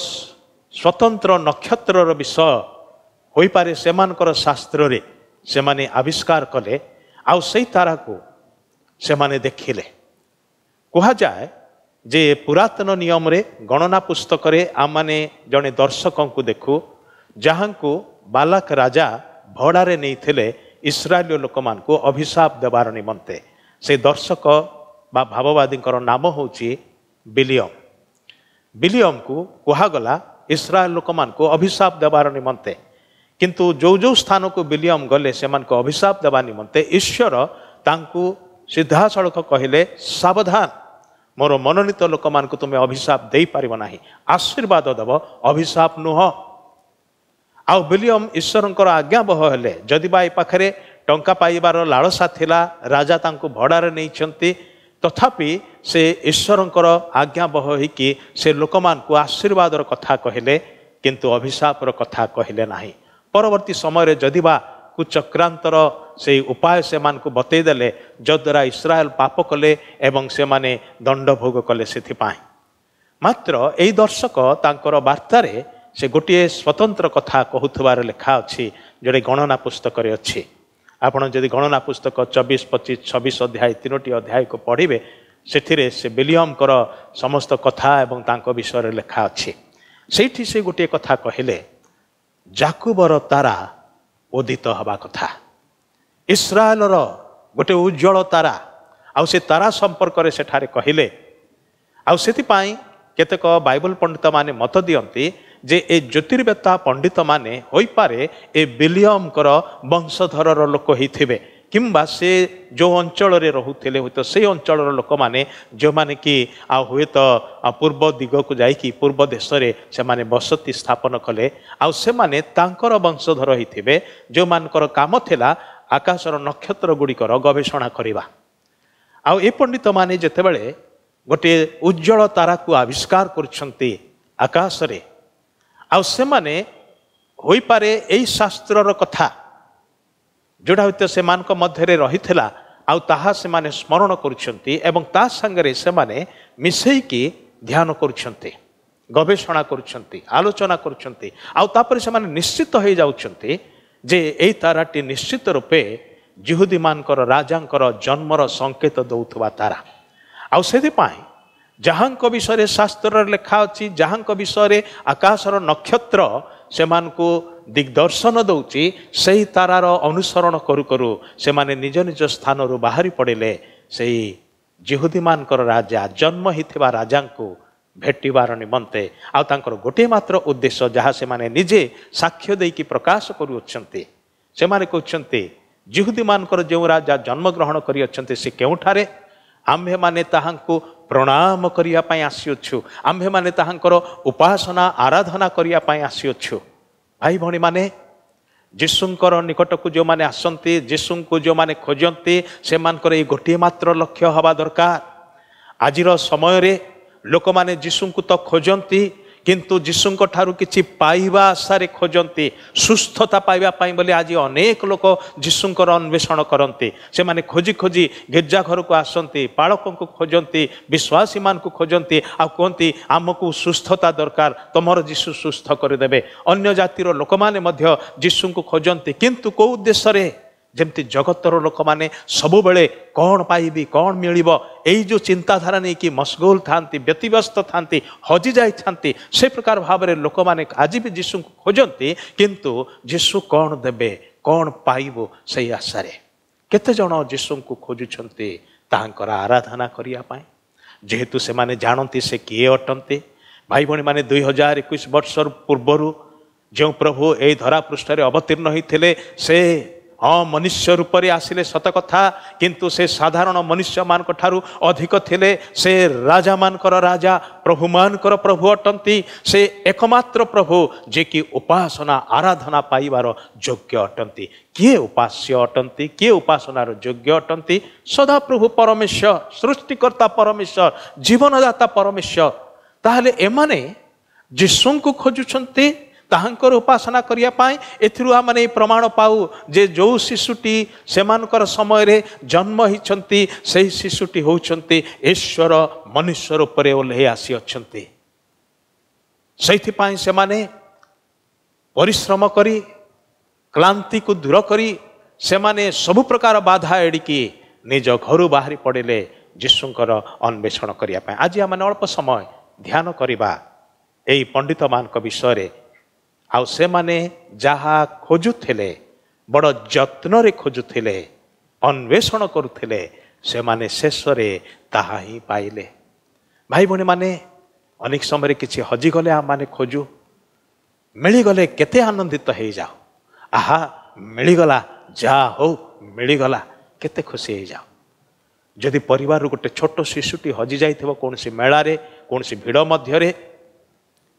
ସ୍ୱତନ୍ତ୍ର ନକ୍ଷତ୍ରର ବିଷୟ ହୋଇପାରେ ସେମାନଙ୍କର ଶାସ୍ତ୍ରରେ ସେମାନେ ଆବିଷ୍କାର କଲେ ଆଉ ସେଇ ତାରାକୁ ସେମାନେ ଦେଖିଲେ କୁହାଯାଏ ଯେ ପୁରାତନ ନିୟମରେ ଗଣନା ପୁସ୍ତକରେ ଆମମାନେ ଜଣେ ଦର୍ଶକଙ୍କୁ ଦେଖୁ ଯାହାଙ୍କୁ ବାଲାକ ରାଜା ଭଡ଼ାରେ ନେଇଥିଲେ ଇସ୍ରାଏଲୀୟ ଲୋକମାନଙ୍କୁ ଅଭିଶାପ ଦେବାର ନିମନ୍ତେ ସେ ଦର୍ଶକ ବା ଭାବବାଦୀଙ୍କର ନାମ ହେଉଛି ବିଲିୟମ୍ ବିଲିୟମ୍କୁ କୁହାଗଲା ଇସ୍ରାଏଲ ଲୋକମାନଙ୍କୁ ଅଭିଶାପ ଦେବାର ନିମନ୍ତେ କିନ୍ତୁ ଯେଉଁ ଯେଉଁ ସ୍ଥାନକୁ ବିଲିୟମ ଗଲେ ସେମାନଙ୍କୁ ଅଭିଶାପ ଦେବା ନିମନ୍ତେ ଈଶ୍ୱର ତାଙ୍କୁ ସିଧାସଳଖ କହିଲେ ସାବଧାନ ମୋର ମନୋନୀତ ଲୋକମାନଙ୍କୁ ତୁମେ ଅଭିଶାପ ଦେଇପାରିବ ନାହିଁ ଆଶୀର୍ବାଦ ଦେବ ଅଭିଶାପ ନୁହଁ ଆଉ ବିଲିୟମ ଈଶ୍ୱରଙ୍କର ଆଜ୍ଞାବହ ହେଲେ ଯଦି ବା ଏ ପାଖରେ ଟଙ୍କା ପାଇବାର ଲାଳସା ଥିଲା ରାଜା ତାଙ୍କୁ ଭଡ଼ାରେ ନେଇଛନ୍ତି ତଥାପି ସେ ଈଶ୍ୱରଙ୍କର ଆଜ୍ଞା ବହ ହୋଇକି ସେ ଲୋକମାନଙ୍କୁ ଆଶୀର୍ବାଦର କଥା କହିଲେ କିନ୍ତୁ ଅଭିଶାପର କଥା କହିଲେ ନାହିଁ ପରବର୍ତ୍ତୀ ସମୟରେ ଯଦି ବା କୁଚକ୍ରାନ୍ତର ସେଇ ଉପାୟ ସେମାନଙ୍କୁ ବତେଇଦେଲେ ଯଦ୍ୱାରା ଇସ୍ରାଏଲ ପାପ କଲେ ଏବଂ ସେମାନେ ଦଣ୍ଡ ଭୋଗ କଲେ ସେଥିପାଇଁ ମାତ୍ର ଏଇ ଦର୍ଶକ ତାଙ୍କର ବାର୍ତ୍ତାରେ ସେ ଗୋଟିଏ ସ୍ୱତନ୍ତ୍ର କଥା କହୁଥିବାର ଲେଖା ଅଛି ଯେଉଁଟା ଗଣନା ପୁସ୍ତକରେ ଅଛି ଆପଣ ଯଦି ଗଣନା ପୁସ୍ତକ ଚବିଶ ପଚିଶ ଛବିଶ ଅଧ୍ୟାୟ ତିନୋଟି ଅଧ୍ୟାୟକୁ ପଢ଼ିବେ ସେଥିରେ ସେ ବିଲିୟମଙ୍କର ସମସ୍ତ କଥା ଏବଂ ତାଙ୍କ ବିଷୟରେ ଲେଖା ଅଛି ସେଇଠି ସେ ଗୋଟିଏ କଥା କହିଲେ ଜାକୁବର ତାରା ଉଦିତ ହେବା କଥା ଇସ୍ରାଏଲର ଗୋଟେ ଉଜ୍ଜଳ ତାରା ଆଉ ସେ ତାରା ସମ୍ପର୍କରେ ସେଠାରେ କହିଲେ ଆଉ ସେଥିପାଇଁ କେତେକ ବାଇବଲ ପଣ୍ଡିତମାନେ ମତ ଦିଅନ୍ତି যে এই ଜ୍ୟୋତିର୍ବେତ୍ତା ପଣ୍ଡିତମାନେ ହୋଇପାରେ ଏ ବିଲିୟମଙ୍କର ବଂଶଧରର ଲୋକ ହେଇଥିବେ କିମ୍ବା ସେ ଯେଉଁ ଅଞ୍ଚଳରେ ରହୁଥିଲେ ହୁଏତ ସେଇ ଅଞ୍ଚଳର ଲୋକମାନେ ଯେଉଁମାନେ କି ଆଉ ହୁଏତ ପୂର୍ବ ଦିଗକୁ ଯାଇକି ପୂର୍ବ ଦେଶରେ ସେମାନେ ବସତି ସ୍ଥାପନ କଲେ ଆଉ ସେମାନେ ତାଙ୍କର ବଂଶଧର ହେଇଥିବେ ଯେଉଁମାନଙ୍କର କାମ ଥିଲା ଆକାଶର ନକ୍ଷତ୍ର ଗୁଡ଼ିକର ଗବେଷଣା କରିବା ଆଉ ଏ ପଣ୍ଡିତମାନେ ଯେତେବେଳେ ଗୋଟିଏ ଉଜ୍ଜଳ ତାରାକୁ ଆବିଷ୍କାର କରୁଛନ୍ତି ଆକାଶରେ ଆଉ ସେମାନେ ହୋଇପାରେ ଏଇ ଶାସ୍ତ୍ରର କଥା ଯେଉଁଟା ହୁଏତ ସେମାନଙ୍କ ମଧ୍ୟରେ ରହିଥିଲା ଆଉ ତାହା ସେମାନେ ସ୍ମରଣ କରୁଛନ୍ତି ଏବଂ ତା ସାଙ୍ଗରେ ସେମାନେ ମିଶେଇକି ଧ୍ୟାନ କରୁଛନ୍ତି ଗବେଷଣା କରୁଛନ୍ତି ଆଲୋଚନା କରୁଛନ୍ତି ଆଉ ତାପରେ ସେମାନେ ନିଶ୍ଚିତ ହୋଇଯାଉଛନ୍ତି ଯେ ଏଇ ତାରାଟି ନିଶ୍ଚିତ ରୂପେ ଜିହୁଦୀମାନଙ୍କର ରାଜାଙ୍କର ଜନ୍ମର ସଙ୍କେତ ଦେଉଥିବା ତାରା ଆଉ ସେଥିପାଇଁ ଯାହାଙ୍କ ବିଷୟରେ ଶାସ୍ତ୍ରରେ ଲେଖା ଅଛି ଯାହାଙ୍କ ବିଷୟରେ ଆକାଶର ନକ୍ଷତ୍ର ସେମାନଙ୍କୁ ଦିଗ୍ଦର୍ଶନ ଦେଉଛି ସେହି ତାରାର ଅନୁସରଣ କରୁ କରୁ ସେମାନେ ନିଜ ନିଜ ସ୍ଥାନରୁ ବାହାରି ପଡ଼ିଲେ ସେହି ଜିହୁଦୀମାନଙ୍କର ରାଜା ଜନ୍ମ ହୋଇଥିବା ରାଜାଙ୍କୁ ଭେଟିବାର ନିମନ୍ତେ ଆଉ ତାଙ୍କର ଗୋଟିଏ ମାତ୍ର ଉଦ୍ଦେଶ୍ୟ ଯାହା ସେମାନେ ନିଜେ ସାକ୍ଷ୍ୟ ଦେଇକି ପ୍ରକାଶ କରୁଅଛନ୍ତି ସେମାନେ କହୁଛନ୍ତି ଜିହୁଦୀମାନଙ୍କର ଯେଉଁ ରାଜା ଜନ୍ମଗ୍ରହଣ କରିଅଛନ୍ତି ସେ କେଉଁଠାରେ ଆମ୍ଭେମାନେ ତାହାଙ୍କୁ ପ୍ରଣାମ କରିବା ପାଇଁ ଆସିଅଛୁ ଆମ୍ଭେମାନେ ତାହାଙ୍କର ଉପାସନା ଆରାଧନା କରିବା ପାଇଁ ଆସିଅଛୁ ଭାଇ ଭଉଣୀମାନେ ଯୀଶୁଙ୍କର ନିକଟକୁ ଯେଉଁମାନେ ଆସନ୍ତି ଯୀଶୁଙ୍କୁ ଯେଉଁମାନେ ଖୋଜନ୍ତି ସେମାନଙ୍କର ଏଇ ଗୋଟିଏ ମାତ୍ର ଲକ୍ଷ୍ୟ ହେବା ଦରକାର ଆଜିର ସମୟରେ ଲୋକମାନେ ଯୀଶୁଙ୍କୁ ତ ଖୋଜନ୍ତି କିନ୍ତୁ ଯୀଶୁଙ୍କ ଠାରୁ କିଛି ପାଇବା ଆଶାରେ ଖୋଜନ୍ତି ସୁସ୍ଥତା ପାଇବା ପାଇଁ ବୋଲି ଆଜି ଅନେକ ଲୋକ ଯୀଶୁଙ୍କର ଅନ୍ୱେଷଣ କରନ୍ତି ସେମାନେ ଖୋଜି ଖୋଜି ଗୀର୍ଜା ଘରକୁ ଆସନ୍ତି ପାଳକଙ୍କୁ ଖୋଜନ୍ତି ବିଶ୍ୱାସୀମାନଙ୍କୁ ଖୋଜନ୍ତି ଆଉ କୁହନ୍ତି ଆମକୁ ସୁସ୍ଥତା ଦରକାର ତୁମର ଯୀଶୁ ସୁସ୍ଥ କରିଦେବେ ଅନ୍ୟ ଜାତିର ଲୋକମାନେ ମଧ୍ୟ ଯୀଶୁଙ୍କୁ ଖୋଜନ୍ତି କିନ୍ତୁ କେଉଁ ଉଦ୍ଦେଶ୍ୟରେ ଯେମିତି ଜଗତର ଲୋକମାନେ ସବୁବେଳେ କ'ଣ ପାଇବି କ'ଣ ମିଳିବ ଏଇ ଯେଉଁ ଚିନ୍ତାଧାରା ନେଇକି ମସଗୁଲ ଥାନ୍ତି ବ୍ୟତିବ୍ୟସ୍ତ ଥାନ୍ତି ହଜି ଯାଇଥାନ୍ତି ସେ ପ୍ରକାର ଭାବରେ ଲୋକମାନେ ଆଜି ବି ଯୀଶୁଙ୍କୁ ଖୋଜନ୍ତି କିନ୍ତୁ ଯୀଶୁ କ'ଣ ଦେବେ କ'ଣ ପାଇବୁ ସେଇ ଆଶାରେ କେତେଜଣ ଯୀଶୁଙ୍କୁ ଖୋଜୁଛନ୍ତି ତାହାଙ୍କର ଆରାଧନା କରିବା ପାଇଁ ଯେହେତୁ ସେମାନେ ଜାଣନ୍ତି ସେ କିଏ ଅଟନ୍ତି ଭାଇ ଭଉଣୀମାନେ ଦୁଇ ହଜାର ଏକୋଇଶ ବର୍ଷ ପୂର୍ବରୁ ଯେଉଁ ପ୍ରଭୁ ଏଇ ଧରାପୃଷ୍ଠରେ ଅବତୀର୍ଣ୍ଣ ହୋଇଥିଲେ ସେ ହଁ ମନୁଷ୍ୟ ରୂପରେ ଆସିଲେ ସତ କଥା କିନ୍ତୁ ସେ ସାଧାରଣ ମନୁଷ୍ୟମାନଙ୍କ ଠାରୁ ଅଧିକ ଥିଲେ ସେ ରାଜାମାନଙ୍କର ରାଜା ପ୍ରଭୁମାନଙ୍କର ପ୍ରଭୁ ଅଟନ୍ତି ସେ ଏକମାତ୍ର ପ୍ରଭୁ ଯିଏକି ଉପାସନା ଆରାଧନା ପାଇବାର ଯୋଗ୍ୟ ଅଟନ୍ତି କିଏ ଉପାସ୍ୟ ଅଟନ୍ତି କିଏ ଉପାସନାର ଯୋଗ୍ୟ ଅଟନ୍ତି ସଦାପ୍ରଭୁ ପରମେଶ୍ୱର ସୃଷ୍ଟିକର୍ତ୍ତା ପରମେଶ୍ୱର ଜୀବନଦାତା ପରମେଶ୍ୱର ତାହେଲେ ଏମାନେ ଯୀଶୁଙ୍କୁ ଖୋଜୁଛନ୍ତି ତାହାଙ୍କର ଉପାସନା କରିବା ପାଇଁ ଏଥିରୁ ଆମେ ପ୍ରମାଣ ପାଉ ଯେ ଯେଉଁ ଶିଶୁଟି ସେମାନଙ୍କର ସମୟରେ ଜନ୍ମ ହୋଇଛନ୍ତି ସେହି ଶିଶୁଟି ହେଉଛନ୍ତି ଈଶ୍ୱର ମନୁଷ୍ୟ ରୂପରେ ଓହ୍ଲାଇ ଆସିଅଛନ୍ତି ସେଇଥିପାଇଁ ସେମାନେ ପରିଶ୍ରମ କରି କ୍ଲାନ୍ତିକୁ ଦୂର କରି ସେମାନେ ସବୁ ପ୍ରକାର ବାଧା ଏଡ଼ିକି ନିଜ ଘରୁ ବାହାରି ପଡ଼ିଲେ ଯୀଶୁଙ୍କର ଅନ୍ୱେଷଣ କରିବା ପାଇଁ ଆଜି ଆମେ ଅଳ୍ପ ସମୟ ଧ୍ୟାନ କରିବା ଏହି ପଣ୍ଡିତମାନଙ୍କ ବିଷୟରେ ଆଉ ସେମାନେ ଯାହା ଖୋଜୁଥିଲେ ବଡ଼ ଯତ୍ନରେ ଖୋଜୁଥିଲେ ଅନ୍ୱେଷଣ କରୁଥିଲେ ସେମାନେ ଶେଷରେ ତାହା ହିଁ ପାଇଲେ ଭାଇ ଭଉଣୀମାନେ ଅନେକ ସମୟରେ କିଛି ହଜିଗଲେ ଆମେ ଖୋଜୁ ମିଳିଗଲେ କେତେ ଆନନ୍ଦିତ ହେଇଯାଉ ଆହା ମିଳିଗଲା ଯାହା ହଉ ମିଳିଗଲା କେତେ ଖୁସି ହେଇଯାଉ ଯଦି ପରିବାରରୁ ଗୋଟେ ଛୋଟ ଶିଶୁଟି ହଜିଯାଇଥିବ କୌଣସି ମେଳାରେ କୌଣସି ଭିଡ଼ ମଧ୍ୟରେ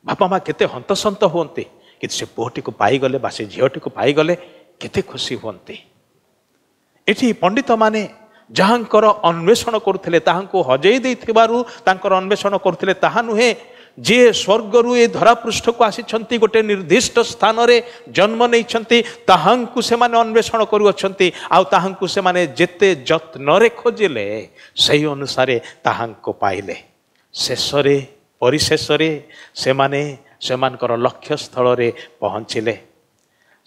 ବାପା ମା' କେତେ ହନ୍ତସନ୍ତ ହୁଅନ୍ତି କି ସେ ପୁଅଟିକୁ ପାଇଗଲେ ବା ସେ ଝିଅଟିକୁ ପାଇଗଲେ କେତେ ଖୁସି ହୁଅନ୍ତି ଏଠି ପଣ୍ଡିତମାନେ ଯାହାଙ୍କର ଅନ୍ୱେଷଣ କରୁଥିଲେ ତାହାଙ୍କୁ ହଜେଇ ଦେଇଥିବାରୁ ତାଙ୍କର ଅନ୍ୱେଷଣ କରୁଥିଲେ ତାହା ନୁହେଁ ଯିଏ ସ୍ୱର୍ଗରୁ ଏ ଧରାପୃଷ୍ଠକୁ ଆସିଛନ୍ତି ଗୋଟେ ନିର୍ଦ୍ଦିଷ୍ଟ ସ୍ଥାନରେ ଜନ୍ମ ନେଇଛନ୍ତି ତାହାଙ୍କୁ ସେମାନେ ଅନ୍ୱେଷଣ କରୁଅଛନ୍ତି ଆଉ ତାହାଙ୍କୁ ସେମାନେ ଯେତେ ଯତ୍ନରେ ଖୋଜିଲେ ସେହି ଅନୁସାରେ ତାହାଙ୍କୁ ପାଇଲେ ଶେଷରେ ପରିଶେଷରେ ସେମାନେ ସେମାନଙ୍କର ଲକ୍ଷ୍ୟସ୍ଥଳରେ ପହଞ୍ଚିଲେ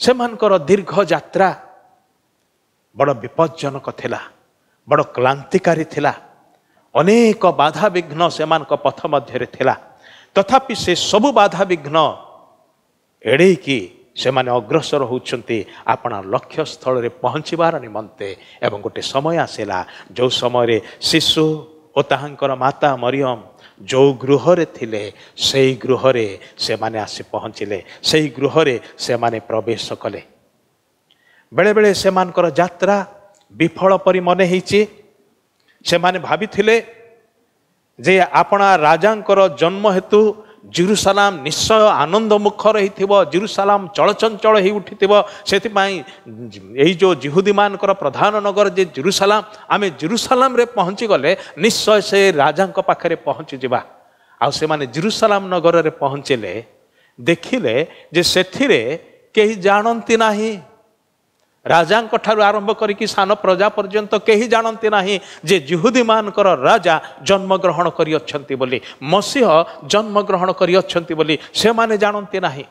ସେମାନଙ୍କର ଦୀର୍ଘ ଯାତ୍ରା ବଡ଼ ବିପଜ୍ଜନକ ଥିଲା ବଡ଼ କ୍ଲାନ୍ତିକାରୀ ଥିଲା ଅନେକ ବାଧାବିଘ୍ନ ସେମାନଙ୍କ ପଥ ମଧ୍ୟରେ ଥିଲା ତଥାପି ସେ ସବୁ ବାଧାବିଘ୍ନ ଏଡ଼େଇକି ସେମାନେ ଅଗ୍ରସର ହେଉଛନ୍ତି ଆପଣ ଲକ୍ଷ୍ୟସ୍ଥଳରେ ପହଞ୍ଚିବାର ନିମନ୍ତେ ଏବଂ ଗୋଟେ ସମୟ ଆସିଲା ଯେଉଁ ସମୟରେ ଶିଶୁ ଓ ତାହାଙ୍କର ମାତା ମରିୟମ ଯେଉଁ ଗୃହରେ ଥିଲେ ସେଇ ଗୃହରେ ସେମାନେ ଆସି ପହଞ୍ଚିଲେ ସେଇ ଗୃହରେ ସେମାନେ ପ୍ରବେଶ କଲେ ବେଳେବେଳେ ସେମାନଙ୍କର ଯାତ୍ରା ବିଫଳ ପରି ମନେ ହେଇଛି ସେମାନେ ଭାବିଥିଲେ ଯେ ଆପଣା ରାଜାଙ୍କର ଜନ୍ମ ହେତୁ ଜେରୁସାଲାମ ନିଶ୍ଚୟ ଆନନ୍ଦମୁଖ ରହିଥିବ ଜେରୁସାଲାମ ଚଳଚଞ୍ଚଳ ହେଇ ଉଠିଥିବ ସେଥିପାଇଁ ଏଇ ଯେଉଁ ଜିହୁଦୀମାନଙ୍କର ପ୍ରଧାନ ନଗର ଯେ ଜେରୁସାଲାମ ଆମେ ଜେରୁସାଲାମରେ ପହଞ୍ଚିଗଲେ ନିଶ୍ଚୟ ସେ ରାଜାଙ୍କ ପାଖରେ ପହଞ୍ଚିଯିବା ଆଉ ସେମାନେ ଜେରୁସାଲାମ ନଗରରେ ପହଞ୍ଚିଲେ ଦେଖିଲେ ଯେ ସେଥିରେ କେହି ଜାଣନ୍ତି ନାହିଁ ରାଜାଙ୍କ ଠାରୁ ଆରମ୍ଭ କରିକି ସାନ ପ୍ରଜା ପର୍ଯ୍ୟନ୍ତ କେହି ଜାଣନ୍ତି ନାହିଁ ଯେ ଜିହୁଦୀମାନଙ୍କର ରାଜା ଜନ୍ମଗ୍ରହଣ କରିଅଛନ୍ତି ବୋଲି ମସିହ ଜନ୍ମଗ୍ରହଣ କରିଅଛନ୍ତି ବୋଲି ସେମାନେ ଜାଣନ୍ତି ନାହିଁ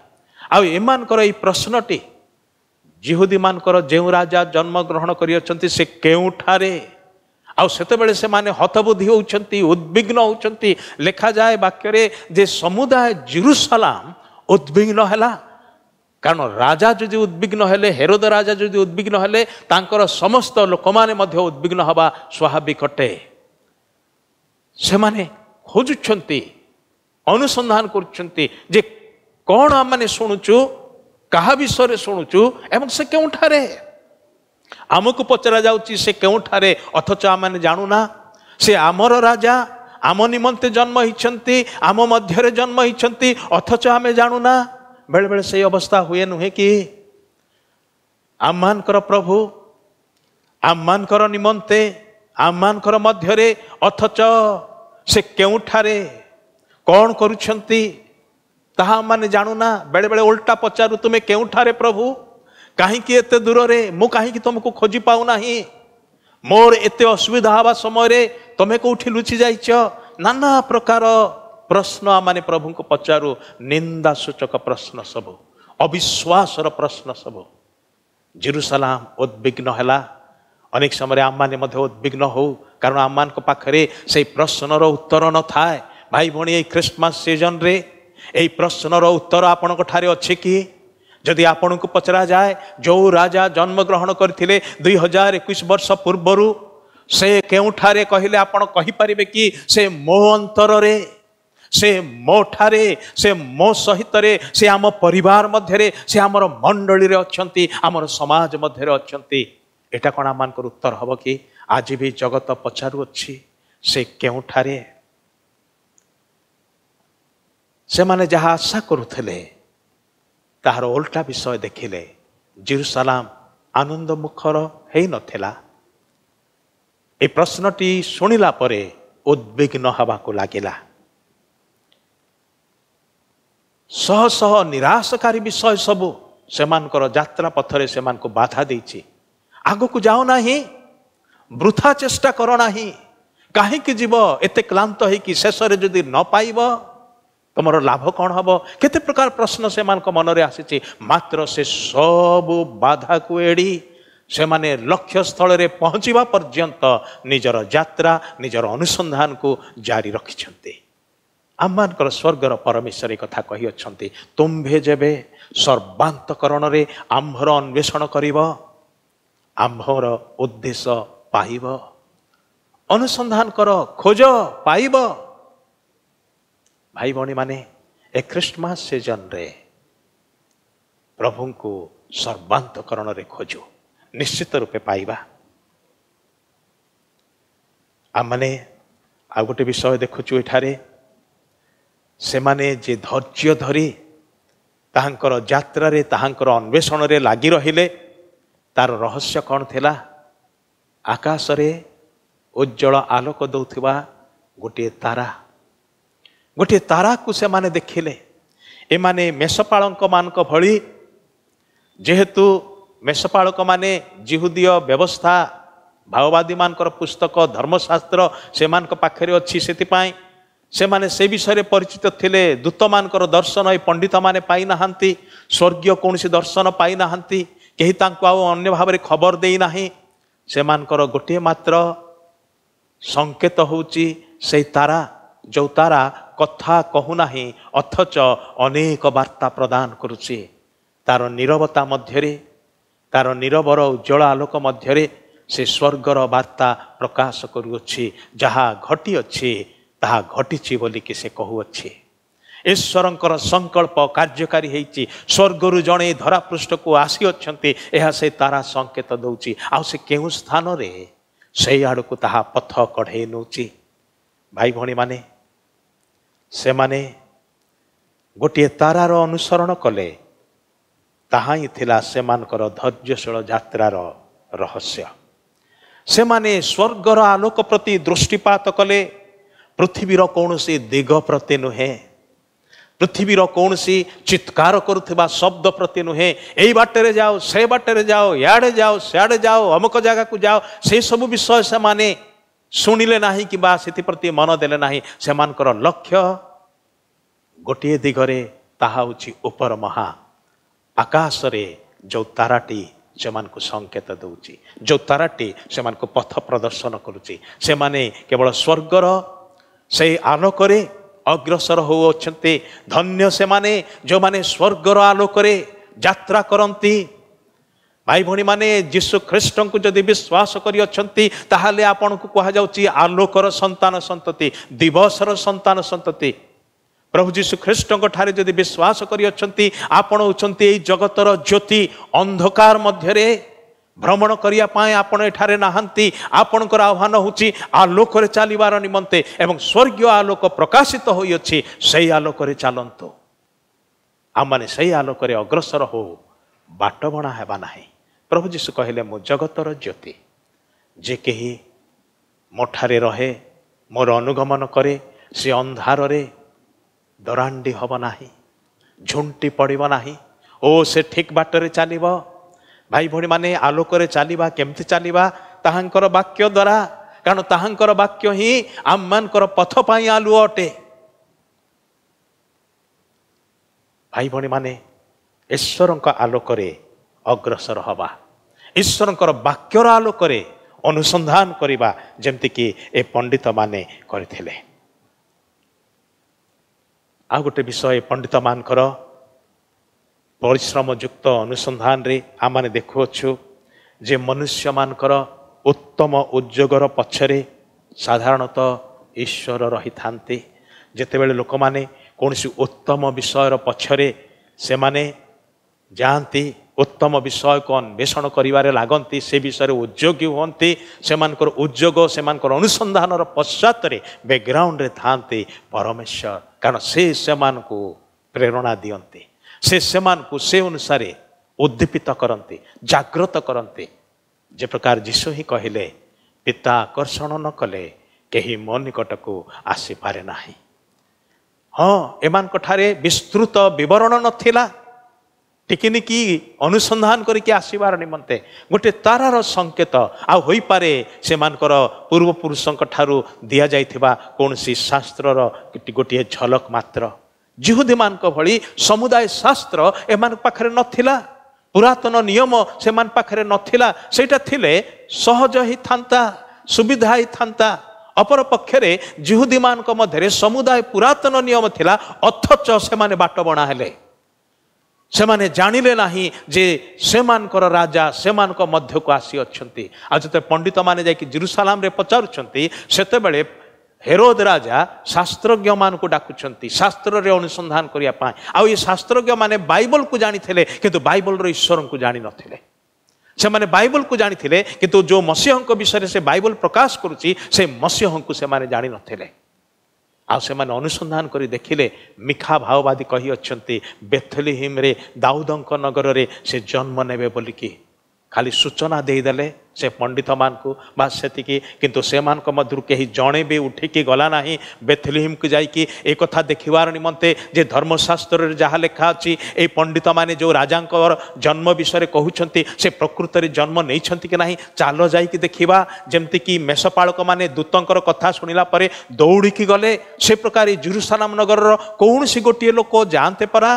ଆଉ ଏମାନଙ୍କର ଏଇ ପ୍ରଶ୍ନଟି ଜିହୁଦୀମାନଙ୍କର ଯେଉଁ ରାଜା ଜନ୍ମଗ୍ରହଣ କରିଅଛନ୍ତି ସେ କେଉଁଠାରେ ଆଉ ସେତେବେଳେ ସେମାନେ ହତବୁଦ୍ଧି ହେଉଛନ୍ତି ଉଦ୍ବିଗ୍ନ ହେଉଛନ୍ତି ଲେଖାଯାଏ ବାକ୍ୟରେ ଯେ ସମୁଦାୟ ଜିରୁସାଲାମ ଉଦ୍ବିଗ୍ନ ହେଲା କାରଣ ରାଜା ଯଦି ଉଦ୍ବିଗ୍ନ ହେଲେ ହେରୋଦ ରାଜା ଯଦି ଉଦ୍ବିଗ୍ନ ହେଲେ ତାଙ୍କର ସମସ୍ତ ଲୋକମାନେ ମଧ୍ୟ ଉଦ୍ବିଗ୍ନ ହେବା ସ୍ୱାଭାବିକ ଅଟେ ସେମାନେ ଖୋଜୁଛନ୍ତି ଅନୁସନ୍ଧାନ କରୁଛନ୍ତି ଯେ କ'ଣ ଆମେ ଶୁଣୁଛୁ କାହା ବିଷୟରେ ଶୁଣୁଛୁ ଏବଂ ସେ କେଉଁଠାରେ ଆମକୁ ପଚରା ଯାଉଛି ସେ କେଉଁଠାରେ ଅଥଚ ଆମେ ଜାଣୁନା ସେ ଆମର ରାଜା ଆମ ନିମନ୍ତେ ଜନ୍ମ ହେଇଛନ୍ତି ଆମ ମଧ୍ୟରେ ଜନ୍ମ ହେଇଛନ୍ତି ଅଥଚ ଆମେ ଜାଣୁନା बेले से अवस्था हुए नुहे कि आम्मानଙ୍କର ପ୍ରଭୁ ଆମ୍ମାନଙ୍କର ନିମନ୍ତେ ଆମ୍ମାନଙ୍କର ମଧ୍ୟରେ ଅଥଚ ସେ କେଉଁଠାରେ କ'ଣ କରୁଛନ୍ତି ତାହା ଆମମାନେ ଜାଣୁନା ବେଳେବେଳେ ଓଲଟା ପଚାରୁ ତୁମେ କେଉଁଠାରେ ପ୍ରଭୁ କାହିଁକି ଏତେ ଦୂରରେ ମୁଁ କାହିଁକି ତୁମକୁ ଖୋଜି ପାଉନାହିଁ ମୋର ଏତେ ଅସୁବିଧା ହେବା ସମୟରେ ତୁମେ କେଉଁଠି ଲୁଚି ଯାଇଛ ନାନା ପ୍ରକାର प्रश्न प्रभु को पचारु सूचक प्रश्न सब अविश्वास र प्रश्न सब जिरुसलाम उद्विग्न अनेक समय आम्म उद्विग्न हो कारण मान आममा से प्रश्न र उत्तर नथाए भाइ भणी यही सीजन रे ए प्रश्न र उत्तर आपि अछ कि आपण को आपूर्म जाए जो राजा जन्म ग्रहण गरिस वर्ष पूर्वहरू सेठे कि आपारे कि से म अन्तरे ସେ ମୋଠାରେ ସେ ମୋ ସହିତରେ ସେ ଆମ ପରିବାର ମଧ୍ୟରେ ସେ ଆମର ମଣ୍ଡଳୀରେ ଅଛନ୍ତି ଆମର ସମାଜ ମଧ୍ୟରେ ଅଛନ୍ତି ଏଇଟା କ'ଣ ଆମମାନଙ୍କର ଉତ୍ତର ହେବ କି ଆଜି ବି ଜଗତ ପଚାରୁଅଛି ସେ କେଉଁଠାରେ ସେମାନେ ଯାହା ଆଶା କରୁଥିଲେ ତାହାର ଓଲଟା ବିଷୟ ଦେଖିଲେ ଜିରୁସାଲାମ ଆନନ୍ଦମୁଖର ହେଇନଥିଲା ଏ ପ୍ରଶ୍ନଟି ଶୁଣିଲା ପରେ ଉଦ୍ବିଗ୍ନ ହେବାକୁ ଲାଗିଲା ଶହ ଶହ ନିରାଶକାରୀ ବିଷୟ ସବୁ ସେମାନଙ୍କର ଯାତ୍ରା ପଥରେ ସେମାନଙ୍କୁ ବାଧା ଦେଇଛି ଆଗକୁ ଯାଅ ନାହିଁ ବୃଥା ଚେଷ୍ଟା କର ନାହିଁ କାହିଁକି ଯିବ ଏତେ କ୍ଲାନ୍ତ ହେଇକି ଶେଷରେ ଯଦି ନ ପାଇବ ତୁମର ଲାଭ କ'ଣ ହେବ କେତେ ପ୍ରକାର ପ୍ରଶ୍ନ ସେମାନଙ୍କ ମନରେ ଆସିଛି ମାତ୍ର ସେ ସବୁ ବାଧାକୁ ଏଡ଼ି ସେମାନେ ଲକ୍ଷ୍ୟ ସ୍ଥଳରେ ପହଞ୍ଚିବା ପର୍ଯ୍ୟନ୍ତ ନିଜର ଯାତ୍ରା ନିଜର ଅନୁସନ୍ଧାନକୁ ଜାରି ରଖିଛନ୍ତି ଆମମାନଙ୍କର ସ୍ୱର୍ଗର ପରମେଶ୍ୱରୀ କଥା କହିଅଛନ୍ତି ତୁମ୍ଭେ ଯେବେ ସର୍ବାନ୍ତକରଣରେ ଆମ୍ଭର ଅନ୍ୱେଷଣ କରିବ ଆମ୍ଭର ଉଦ୍ଦେଶ୍ୟ ପାଇବ ଅନୁସନ୍ଧାନ କର ଖୋଜ ପାଇବ ଭାଇ ଭଉଣୀମାନେ ଏ ଖ୍ରୀଷ୍ଟମାସ ସିଜନରେ ପ୍ରଭୁଙ୍କୁ ସର୍ବାନ୍ତକରଣରେ ଖୋଜୁ ନିଶ୍ଚିତ ରୂପେ ପାଇବା ଆମମାନେ ଆଉ ଗୋଟେ ବିଷୟ ଦେଖୁଛୁ ଏଠାରେ ସେମାନେ ଯେ ଧୈର୍ଯ୍ୟ ଧରି ତାହାଙ୍କର ଯାତ୍ରାରେ ତାହାଙ୍କର ଅନ୍ୱେଷଣରେ ଲାଗି ରହିଲେ ତାର ରହସ୍ୟ କ'ଣ ଥିଲା ଆକାଶରେ ଉଜ୍ଜଳ ଆଲୋକ ଦେଉଥିବା ଗୋଟିଏ ତାରା ଗୋଟିଏ ତାରାକୁ ସେମାନେ ଦେଖିଲେ ଏମାନେ ମେଷପାଳଙ୍କମାନଙ୍କ ଭଳି ଯେହେତୁ ମେଷପାଳକମାନେ ଜିହୁଦୀୟ ବ୍ୟବସ୍ଥା ମାଓବାଦୀମାନଙ୍କର ପୁସ୍ତକ ଧର୍ମଶାସ୍ତ୍ର ସେମାନଙ୍କ ପାଖରେ ଅଛି ସେଥିପାଇଁ ସେମାନେ ସେ ବିଷୟରେ ପରିଚିତ ଥିଲେ ଦୂତମାନଙ୍କର ଦର୍ଶନ ଏ ପଣ୍ଡିତମାନେ ପାଇନାହାନ୍ତି ସ୍ୱର୍ଗୀୟ କୌଣସି ଦର୍ଶନ ପାଇନାହାନ୍ତି କେହି ତାଙ୍କୁ ଆଉ ଅନ୍ୟ ଭାବରେ ଖବର ଦେଇନାହିଁ ସେମାନଙ୍କର ଗୋଟିଏ ମାତ୍ର ସଙ୍କେତ ହେଉଛି ସେଇ ତାରା ଯେଉଁ ତାରା କଥା କହୁନାହିଁ ଅଥଚ ଅନେକ ବାର୍ତ୍ତା ପ୍ରଦାନ କରୁଛି ତା'ର ନିରବତା ମଧ୍ୟରେ ତା'ର ନିରବର ଉଜ୍ଜଳ ଆଲୋକ ମଧ୍ୟରେ ସେ ସ୍ୱର୍ଗର ବାର୍ତ୍ତା ପ୍ରକାଶ କରୁଅଛି ଯାହା ଘଟିଅଛି ତାହା ଘଟିଛି ବୋଲିକି ସେ କହୁଅଛି ଈଶ୍ୱରଙ୍କର ସଂକଳ୍ପ କାର୍ଯ୍ୟକାରୀ ହେଇଛି ସ୍ୱର୍ଗରୁ ଜଣେ ଧରାପୃଷ୍ଠକୁ ଆସିଅଛନ୍ତି ଏହା ସେ ତାରା ସଙ୍କେତ ଦେଉଛି ଆଉ ସେ କେଉଁ ସ୍ଥାନରେ ସେଇ ଆଡ଼କୁ ତାହା ପଥ କଢ଼େଇ ନେଉଛି ଭାଇ ଭଉଣୀମାନେ ସେମାନେ ଗୋଟିଏ ତାରାର ଅନୁସରଣ କଲେ ତାହା ହିଁ ଥିଲା ସେମାନଙ୍କର ଧୈର୍ଯ୍ୟଶୀଳ ଯାତ୍ରାର ରହସ୍ୟ ସେମାନେ ସ୍ୱର୍ଗର ଆଲୋକ ପ୍ରତି ଦୃଷ୍ଟିପାତ କଲେ ପୃଥିବୀର କୌଣସି ଦିଗ ପ୍ରତି ନୁହେଁ ପୃଥିବୀର କୌଣସି ଚିତ୍କାର କରୁଥିବା ଶବ୍ଦ ପ୍ରତି ନୁହେଁ ଏଇ ବାଟରେ ଯାଅ ସେ ବାଟରେ ଯାଅ ଇଆଡ଼େ ଯାଅ ସିଆଡ଼େ ଯାଅ ଅମୁକ ଜାଗାକୁ ଯାଅ ସେସବୁ ବିଷୟ ସେମାନେ ଶୁଣିଲେ ନାହିଁ କିମ୍ବା ସେଥିପ୍ରତି ମନ ଦେଲେ ନାହିଁ ସେମାନଙ୍କର ଲକ୍ଷ୍ୟ ଗୋଟିଏ ଦିଗରେ ତାହା ହେଉଛି ଉପର ମହା ଆକାଶରେ ଯେଉଁ ତାରାଟି ସେମାନଙ୍କୁ ସଙ୍କେତ ଦେଉଛି ଯେଉଁ ତାରାଟି ସେମାନଙ୍କୁ ପଥ ପ୍ରଦର୍ଶନ କରୁଛି ସେମାନେ କେବଳ ସ୍ୱର୍ଗର ସେଇ ଆଲୋକରେ ଅଗ୍ରସର ହେଉଅଛନ୍ତି ଧନ୍ୟ ସେମାନେ ଯେଉଁମାନେ ସ୍ୱର୍ଗର ଆଲୋକରେ ଯାତ୍ରା କରନ୍ତି ଭାଇ ଭଉଣୀମାନେ ଯୀଶୁ ଖ୍ରୀଷ୍ଟଙ୍କୁ ଯଦି ବିଶ୍ୱାସ କରିଅଛନ୍ତି ତାହେଲେ ଆପଣଙ୍କୁ କୁହାଯାଉଛି ଆଲୋକର ସନ୍ତାନ ସନ୍ତତି ଦିବସର ସନ୍ତାନ ସନ୍ତତି ପ୍ରଭୁ ଯୀଶୁ ଖ୍ରୀଷ୍ଟଙ୍କ ଠାରେ ଯଦି ବିଶ୍ୱାସ କରିଅଛନ୍ତି ଆପଣ ହେଉଛନ୍ତି ଏଇ ଜଗତର ଜ୍ୟୋତି ଅନ୍ଧକାର ମଧ୍ୟରେ ଭ୍ରମଣ କରିବା ପାଇଁ ଆପଣ ଏଠାରେ ନାହାନ୍ତି ଆପଣଙ୍କର ଆହ୍ୱାନ ହେଉଛି ଆଲୋକରେ ଚାଲିବାର ନିମନ୍ତେ ଏବଂ ସ୍ୱର୍ଗୀୟ ଆଲୋକ ପ୍ରକାଶିତ ହୋଇଅଛି ସେଇ ଆଲୋକରେ ଚାଲନ୍ତୁ ଆମମାନେ ସେଇ ଆଲୋକରେ ଅଗ୍ରସର ହଉ ବାଟବଣା ହେବା ନାହିଁ ପ୍ରଭୁ ଯୀଶୁ କହିଲେ ମୁଁ ଜଗତର ଜ୍ୟୋତି ଯେ କେହି ମୋଠାରେ ରହେ ମୋର ଅନୁଗମନ କରେ ସେ ଅନ୍ଧାରରେ ଦରାଣ୍ଡି ହେବ ନାହିଁ ଝୁଣ୍ଟି ପଡ଼ିବ ନାହିଁ ଓ ସେ ଠିକ୍ ବାଟରେ ଚାଲିବ ଭାଇ ଭଉଣୀମାନେ ଆଲୋକରେ ଚାଲିବା କେମିତି ଚାଲିବା ତାହାଙ୍କର ବାକ୍ୟ ଦ୍ୱାରା କାରଣ ତାହାଙ୍କର ବାକ୍ୟ ହିଁ ଆମମାନଙ୍କର ପଥ ପାଇଁ ଆଲୁଅ ଅଟେ ଭାଇ ଭଉଣୀମାନେ ଈଶ୍ୱରଙ୍କ ଆଲୋକରେ ଅଗ୍ରସର ହେବା ଈଶ୍ୱରଙ୍କର ବାକ୍ୟର ଆଲୋକରେ ଅନୁସନ୍ଧାନ କରିବା ଯେମିତିକି ଏ ପଣ୍ଡିତମାନେ କରିଥିଲେ ଆଉ ଗୋଟେ ବିଷୟ ଏ ପଣ୍ଡିତମାନଙ୍କର ପରିଶ୍ରମଯୁକ୍ତ ଅନୁସନ୍ଧାନରେ ଆମେ ଦେଖୁଅଛୁ ଯେ ମନୁଷ୍ୟମାନଙ୍କର ଉତ୍ତମ ଉଦ୍ୟୋଗର ପଛରେ ସାଧାରଣତଃ ଈଶ୍ୱର ରହିଥାନ୍ତି ଯେତେବେଳେ ଲୋକମାନେ କୌଣସି ଉତ୍ତମ ବିଷୟର ପଛରେ ସେମାନେ ଯାଆନ୍ତି ଉତ୍ତମ ବିଷୟକୁ ଅନ୍ୱେଷଣ କରିବାରେ ଲାଗନ୍ତି ସେ ବିଷୟରେ ଉଦ୍ୟୋଗୀ ହୁଅନ୍ତି ସେମାନଙ୍କର ଉଦ୍ୟୋଗ ସେମାନଙ୍କର ଅନୁସନ୍ଧାନର ପଶ୍ଚାତରେ ବ୍ୟାକ୍ଗ୍ରାଉଣ୍ଡରେ ଥାଆନ୍ତି ପରମେଶ୍ୱର କାରଣ ସେ ସେମାନଙ୍କୁ ପ୍ରେରଣା ଦିଅନ୍ତି ସେ ସେମାନଙ୍କୁ ସେ ଅନୁସାରେ ଉଦ୍ଦୀପିତ କରନ୍ତି ଜାଗ୍ରତ କରନ୍ତି ଯେ ପ୍ରକାର ଯୀଶୁ ହିଁ କହିଲେ ପିତା ଆକର୍ଷଣ ନକଲେ କେହି ମୋ ନିକଟକୁ ଆସିପାରେ ନାହିଁ ହଁ ଏମାନଙ୍କ ଠାରେ ବିସ୍ତୃତ ବିବରଣ ନଥିଲା ଟିକିନିକି ଅନୁସନ୍ଧାନ କରିକି ଆସିବାର ନିମନ୍ତେ ଗୋଟିଏ ତାରାର ସଙ୍କେତ ଆଉ ହୋଇପାରେ ସେମାନଙ୍କର ପୂର୍ବପୁରୁଷଙ୍କ ଠାରୁ ଦିଆଯାଇଥିବା କୌଣସି ଶାସ୍ତ୍ରର ଗୋଟିଏ ଝଲକ ମାତ୍ର ଜିହୁଦୀମାନଙ୍କ ଭଳି ସମୁଦାୟ ଶାସ୍ତ୍ର ଏମାନଙ୍କ ପାଖରେ ନଥିଲା ପୁରାତନ ନିୟମ ସେମାନଙ୍କ ପାଖରେ ନଥିଲା ସେଇଟା ଥିଲେ ସହଜ ହେଇଥାନ୍ତା ସୁବିଧା ହେଇଥାନ୍ତା ଅପରପକ୍ଷରେ ଜିହୁଦୀମାନଙ୍କ ମଧ୍ୟରେ ସମୁଦାୟ ପୁରାତନ ନିୟମ ଥିଲା ଅଥଚ ସେମାନେ ବାଟ ବଣା ହେଲେ ସେମାନେ ଜାଣିଲେ ନାହିଁ ଯେ ସେମାନଙ୍କର ରାଜା ସେମାନଙ୍କ ମଧ୍ୟକୁ ଆସିଅଛନ୍ତି ଆଉ ଯେତେବେଳେ ପଣ୍ଡିତମାନେ ଯାଇକି ଜିରୁସାଲାମରେ ପଚାରୁଛନ୍ତି ସେତେବେଳେ ହେରୋଦ ରାଜା ଶାସ୍ତ୍ରଜ୍ଞମାନଙ୍କୁ ଡାକୁଛନ୍ତି ଶାସ୍ତ୍ରରେ ଅନୁସନ୍ଧାନ କରିବା ପାଇଁ ଆଉ ଏ ଶାସ୍ତ୍ରଜ୍ଞମାନେ ବାଇବଲକୁ ଜାଣିଥିଲେ କିନ୍ତୁ ବାଇବଲର ଈଶ୍ୱରଙ୍କୁ ଜାଣିନଥିଲେ ସେମାନେ ବାଇବଲକୁ ଜାଣିଥିଲେ କିନ୍ତୁ ଯେଉଁ ମସିଂହଙ୍କ ବିଷୟରେ ସେ ବାଇବଲ ପ୍ରକାଶ କରୁଛି ସେ ମସିଂହଙ୍କୁ ସେମାନେ ଜାଣିନଥିଲେ ଆଉ ସେମାନେ ଅନୁସନ୍ଧାନ କରି ଦେଖିଲେ ମିଖା ଭାଓବାଦୀ କହିଅଛନ୍ତି ବେଥଲିହିମ୍ରେ ଦାଉଦଙ୍କ ନଗରରେ ସେ ଜନ୍ମ ନେବେ ବୋଲିକି ଖାଲି ସୂଚନା ଦେଇଦେଲେ ସେ ପଣ୍ଡିତମାନଙ୍କୁ ବା ସେତିକି କିନ୍ତୁ ସେମାନଙ୍କ ମଧ୍ୟରୁ କେହି ଜଣେ ବି ଉଠିକି ଗଲା ନାହିଁ ବେଥଲିହିମକୁ ଯାଇକି ଏ କଥା ଦେଖିବାର ନିମନ୍ତେ ଯେ ଧର୍ମଶାସ୍ତ୍ରରେ ଯାହା ଲେଖା ଅଛି ଏଇ ପଣ୍ଡିତମାନେ ଯେଉଁ ରାଜାଙ୍କର ଜନ୍ମ ବିଷୟରେ କହୁଛନ୍ତି ସେ ପ୍ରକୃତରେ ଜନ୍ମ ନେଇଛନ୍ତି କି ନାହିଁ ଚାଲ ଯାଇକି ଦେଖିବା ଯେମିତିକି ମେଷପାଳକମାନେ ଦୂତଙ୍କର କଥା ଶୁଣିଲା ପରେ ଦୌଡ଼ିକି ଗଲେ ସେ ପ୍ରକାର ଜେରୁସାଲାମ ନଗରର କୌଣସି ଗୋଟିଏ ଲୋକ ଯାଆନ୍ତେ ପରା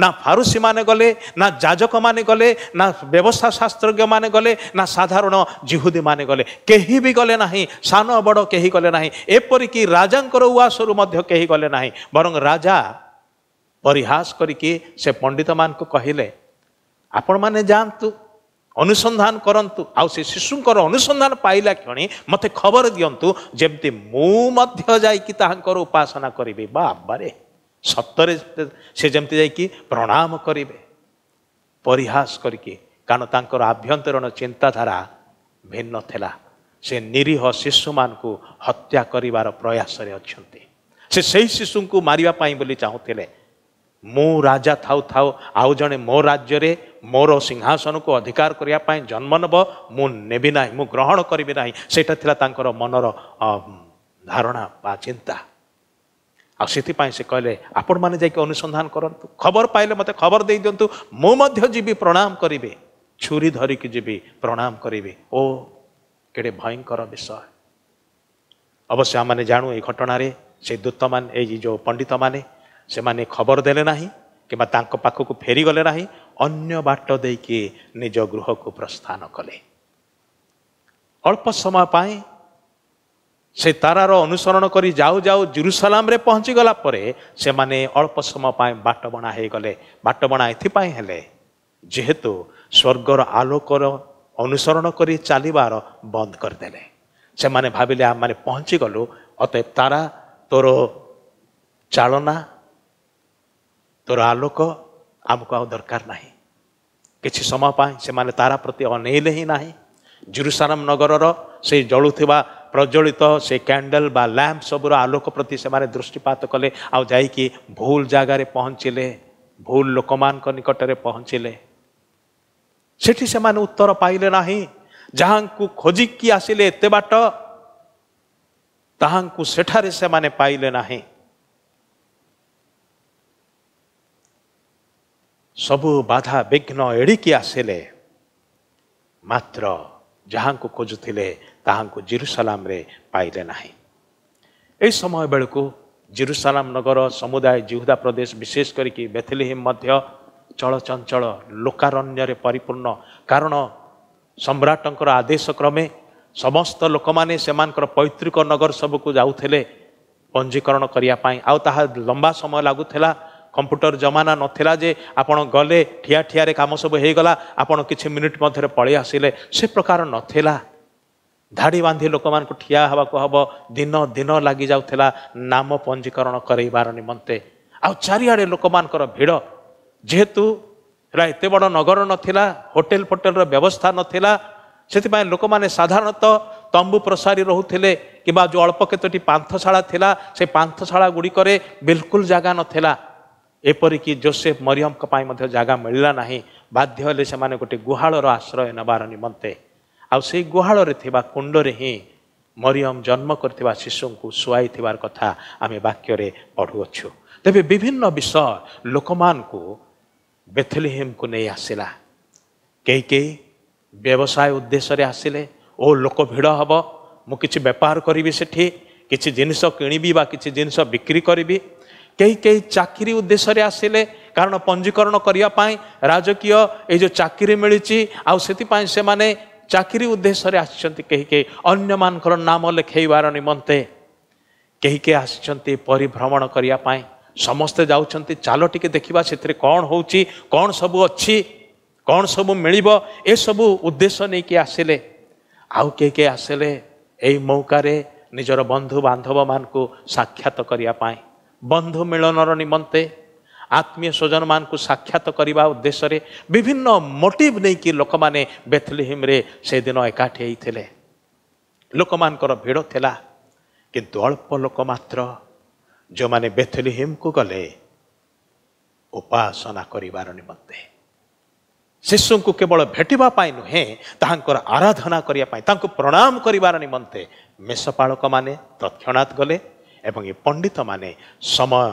ନା ଫାରୁସିମାନେ ଗଲେ ନା ଯାଜକମାନେ ଗଲେ ନା ବ୍ୟବସ୍ଥାଶାସ୍ତ୍ରଜ୍ଞମାନେ ଗଲେ ନା ସାଧାରଣ ଜିହୁଦୀମାନେ ଗଲେ କେହି ବି ଗଲେ ନାହିଁ ସାନ ବଡ଼ କେହି ଗଲେ ନାହିଁ ଏପରିକି ରାଜାଙ୍କର ଉଆସରୁ ମଧ୍ୟ କେହି ଗଲେ ନାହିଁ ବରଂ ରାଜା ପରିହାସ କରିକି ସେ ପଣ୍ଡିତମାନଙ୍କୁ କହିଲେ ଆପଣମାନେ ଯାଆନ୍ତୁ ଅନୁସନ୍ଧାନ କରନ୍ତୁ ଆଉ ସେ ଶିଶୁଙ୍କର ଅନୁସନ୍ଧାନ ପାଇଲା କ୍ଷଣି ମୋତେ ଖବର ଦିଅନ୍ତୁ ଯେମିତି ମୁଁ ମଧ୍ୟ ଯାଇକି ତାହାଙ୍କର ଉପାସନା କରିବି ବାବାରେ ସତରେ ସେ ଯେମିତି ଯାଇକି ପ୍ରଣାମ କରିବେ ପରିହାସ କରିକି କାରଣ ତାଙ୍କର ଆଭ୍ୟନ୍ତରୀଣ ଚିନ୍ତାଧାରା ଭିନ୍ନ ଥିଲା ସେ ନିରୀହ ଶିଶୁମାନଙ୍କୁ ହତ୍ୟା କରିବାର ପ୍ରୟାସରେ ଅଛନ୍ତି ସେ ସେହି ଶିଶୁଙ୍କୁ ମାରିବା ପାଇଁ ବୋଲି ଚାହୁଁଥିଲେ ମୁଁ ରାଜା ଥାଉ ଥାଉ ଆଉ ଜଣେ ମୋ ରାଜ୍ୟରେ ମୋର ସିଂହାସନକୁ ଅଧିକାର କରିବା ପାଇଁ ଜନ୍ମ ନେବ ମୁଁ ନେବି ନାହିଁ ମୁଁ ଗ୍ରହଣ କରିବି ନାହିଁ ସେଇଟା ଥିଲା ତାଙ୍କର ମନର ଧାରଣା ବା ଚିନ୍ତା ଆଉ ସେଥିପାଇଁ ସେ କହିଲେ ଆପଣମାନେ ଯାଇକି ଅନୁସନ୍ଧାନ କରନ୍ତୁ ଖବର ପାଇଲେ ମୋତେ ଖବର ଦେଇଦିଅନ୍ତୁ ମୁଁ ମଧ୍ୟ ଯିବି ପ୍ରଣାମ କରିବି ଛୁରୀ ଧରିକି ଯିବି ପ୍ରଣାମ କରିବି ଓ କେଡ଼େ ଭୟଙ୍କର ବିଷୟ ଅବଶ୍ୟ ଆମମାନେ ଜାଣୁ ଏଇ ଘଟଣାରେ ସେ ଦୂତମାନେ ଏଇ ଯେଉଁ ପଣ୍ଡିତମାନେ ସେମାନେ ଖବର ଦେଲେ ନାହିଁ କିମ୍ବା ତାଙ୍କ ପାଖକୁ ଫେରିଗଲେ ନାହିଁ ଅନ୍ୟ ବାଟ ଦେଇକି ନିଜ ଗୃହକୁ ପ୍ରସ୍ଥାନ କଲେ ଅଳ୍ପ ସମୟ ପାଇଁ ସେ ତାରାର ଅନୁସରଣ କରି ଯାଉ ଯାଉ ଜେରୁସାଲାମରେ ପହଞ୍ଚିଗଲା ପରେ ସେମାନେ ଅଳ୍ପ ସମୟ ପାଇଁ ବାଟବଣା ହେଇଗଲେ ବାଟବଣା ଏଥିପାଇଁ ହେଲେ ଯେହେତୁ ସ୍ୱର୍ଗର ଆଲୋକର ଅନୁସରଣ କରି ଚାଲିବାର ବନ୍ଦ କରିଦେଲେ ସେମାନେ ଭାବିଲେ ଆମମାନେ ପହଞ୍ଚିଗଲୁ ଅତଏବ ତାରା ତୋର ଚାଳନା ତୋର ଆଲୋକ ଆମକୁ ଆଉ ଦରକାର ନାହିଁ କିଛି ସମୟ ପାଇଁ ସେମାନେ ତାରା ପ୍ରତି ଅନେଇଲେ ହିଁ ନାହିଁ ଜେରୁସାଲାମ ନଗରର ସେଇ ଜଳୁଥିବା ପ୍ରଜ୍ୱଳିତ ସେ କ୍ୟାଣ୍ଡେଲ୍ ବା ଲ୍ୟାମ୍ପ ସବୁର ଆଲୋକ ପ୍ରତି ସେମାନେ ଦୃଷ୍ଟିପାତ କଲେ ଆଉ ଯାଇକି ଭୁଲ ଜାଗାରେ ପହଞ୍ଚିଲେ ଭୁଲ ଲୋକମାନଙ୍କ ନିକଟରେ ପହଞ୍ଚିଲେ ସେଠି ସେମାନେ ଉତ୍ତର ପାଇଲେ ନାହିଁ ଯାହାଙ୍କୁ ଖୋଜିକି ଆସିଲେ ଏତେ ବାଟ ତାହାଙ୍କୁ ସେଠାରେ ସେମାନେ ପାଇଲେ ନାହିଁ ସବୁ ବାଧା ବିଘ୍ନ ଏଡ଼ିକି ଆସିଲେ ମାତ୍ର ଯାହାଙ୍କୁ ଖୋଜୁଥିଲେ ତାହାଙ୍କୁ ଜିରୁସାଲାମରେ ପାଇଲେ ନାହିଁ ଏହି ସମୟ ବେଳକୁ ଜିରୁସାଲାମ ନଗର ସମୁଦାୟ ଜିହୁଦା ପ୍ରଦେଶ ବିଶେଷ କରିକି ବେଥିଲିହିମ୍ ମଧ୍ୟ ଚଳଚଞ୍ଚଳ ଲୋକାରଣ୍ୟରେ ପରିପୂର୍ଣ୍ଣ କାରଣ ସମ୍ରାଟଙ୍କର ଆଦେଶ କ୍ରମେ ସମସ୍ତ ଲୋକମାନେ ସେମାନଙ୍କର ପୈତୃକ ନଗର ସବୁକୁ ଯାଉଥିଲେ ପଞ୍ଜୀକରଣ କରିବା ପାଇଁ ଆଉ ତାହା ଲମ୍ବା ସମୟ ଲାଗୁଥିଲା କମ୍ପ୍ୟୁଟର ଜମାନା ନଥିଲା ଯେ ଆପଣ ଗଲେ ଠିଆ ଠିଆରେ କାମ ସବୁ ହେଇଗଲା ଆପଣ କିଛି ମିନିଟ୍ ମଧ୍ୟରେ ପଳେଇ ଆସିଲେ ସେ ପ୍ରକାର ନଥିଲା ଧାଡ଼ି ବାନ୍ଧି ଲୋକମାନଙ୍କୁ ଠିଆ ହେବାକୁ ହେବ ଦିନ ଦିନ ଲାଗିଯାଉଥିଲା ନାମ ପଞ୍ଜୀକରଣ କରେଇବାର ନିମନ୍ତେ ଆଉ ଚାରିଆଡ଼େ ଲୋକମାନଙ୍କର ଭିଡ଼ ଯେହେତୁ ଏରା ଏତେ ବଡ଼ ନଗର ନଥିଲା ହୋଟେଲ ଫୋଟେଲର ବ୍ୟବସ୍ଥା ନଥିଲା ସେଥିପାଇଁ ଲୋକମାନେ ସାଧାରଣତଃ ତମ୍ବୁ ପ୍ରସାରି ରହୁଥିଲେ କିମ୍ବା ଯେଉଁ ଅଳ୍ପ କେତୋଟି ପାନ୍ଥଶାଳା ଥିଲା ସେ ପାନ୍ଥଶାଳା ଗୁଡ଼ିକରେ ବିଲକୁଲ ଜାଗା ନଥିଲା ଏପରିକି ଜୋସେଫ ମରିୟମଙ୍କ ପାଇଁ ମଧ୍ୟ ଜାଗା ମିଳିଲା ନାହିଁ ବାଧ୍ୟ ହେଲେ ସେମାନେ ଗୋଟିଏ ଗୁହାଳର ଆଶ୍ରୟ ନେବାର ନିମନ୍ତେ आई गुहाड़े कुंडरे ही मरियम जन्म कर शिशु को शुआई कथा आम वाक्य पढ़ुअु तेज विभिन्न विषय लोक मान को बेथलीहेम को नहीं आसला कई कई व्यवसाय उद्देश्य आसिले ओ लोक भिड़ हम ମୁଁ କିଛି ବେପାର କରିବି ସେଠି କିଛି ଜିନିଷ କିଣିବି ବା କିଛି ଜିନିଷ ବିକ୍ରି କରିବି କେହି କେହି ଚାକିରି ଉଦ୍ଦେଶ୍ୟରେ ଆସିଲେ କାରଣ ପଞ୍ଜୀକରଣ କରିବା ପାଇଁ ରାଜକୀୟ ଏଇ ଯେଉଁ ଚାକିରି ମିଳିଛି ଆଉ ସେଥିପାଇଁ ସେମାନେ ଚାକିରି ଉଦ୍ଦେଶ୍ୟରେ ଆସିଛନ୍ତି କେହି କେହି ଅନ୍ୟମାନଙ୍କର ନାମ ଲେଖେଇବାର ନିମନ୍ତେ କେହି କେହି ଆସିଛନ୍ତି ପରିଭ୍ରମଣ କରିବା ପାଇଁ ସମସ୍ତେ ଯାଉଛନ୍ତି ଚାଲ ଟିକେ ଦେଖିବା ସେଥିରେ କ'ଣ ହେଉଛି କ'ଣ ସବୁ ଅଛି କ'ଣ ସବୁ ମିଳିବ ଏସବୁ ଉଦ୍ଦେଶ୍ୟ ନେଇକି ଆସିଲେ ଆଉ କେହି କେହି ଆସିଲେ ଏଇ ମୌକାରେ ନିଜର ବନ୍ଧୁବାନ୍ଧବମାନଙ୍କୁ ସାକ୍ଷାତ କରିବା ପାଇଁ ବନ୍ଧୁ ମିଳନର ନିମନ୍ତେ ଆତ୍ମୀୟ ସ୍ୱଜନମାନଙ୍କୁ ସାକ୍ଷାତ କରିବା ଉଦ୍ଦେଶ୍ୟରେ ବିଭିନ୍ନ ମୋଟିଭ୍ ନେଇକି ଲୋକମାନେ ବେଥଲିହିମ୍ରେ ସେଦିନ ଏକାଠି ହେଇଥିଲେ ଲୋକମାନଙ୍କର ଭିଡ଼ ଥିଲା କିନ୍ତୁ ଅଳ୍ପ ଲୋକ ମାତ୍ର ଯେଉଁମାନେ ବେଥଲିହିମ୍କୁ ଗଲେ ଉପାସନା କରିବାର ନିମନ୍ତେ ଶିଶୁଙ୍କୁ କେବଳ ଭେଟିବା ପାଇଁ ନୁହେଁ ତାହାଙ୍କର ଆରାଧନା କରିବା ପାଇଁ ତାଙ୍କୁ ପ୍ରଣାମ କରିବାର ନିମନ୍ତେ ମେଷପାଳକମାନେ ତତ୍କ୍ଷଣାତ୍ ଗଲେ ଏବଂ ଏ ପଣ୍ଡିତମାନେ ସମୟ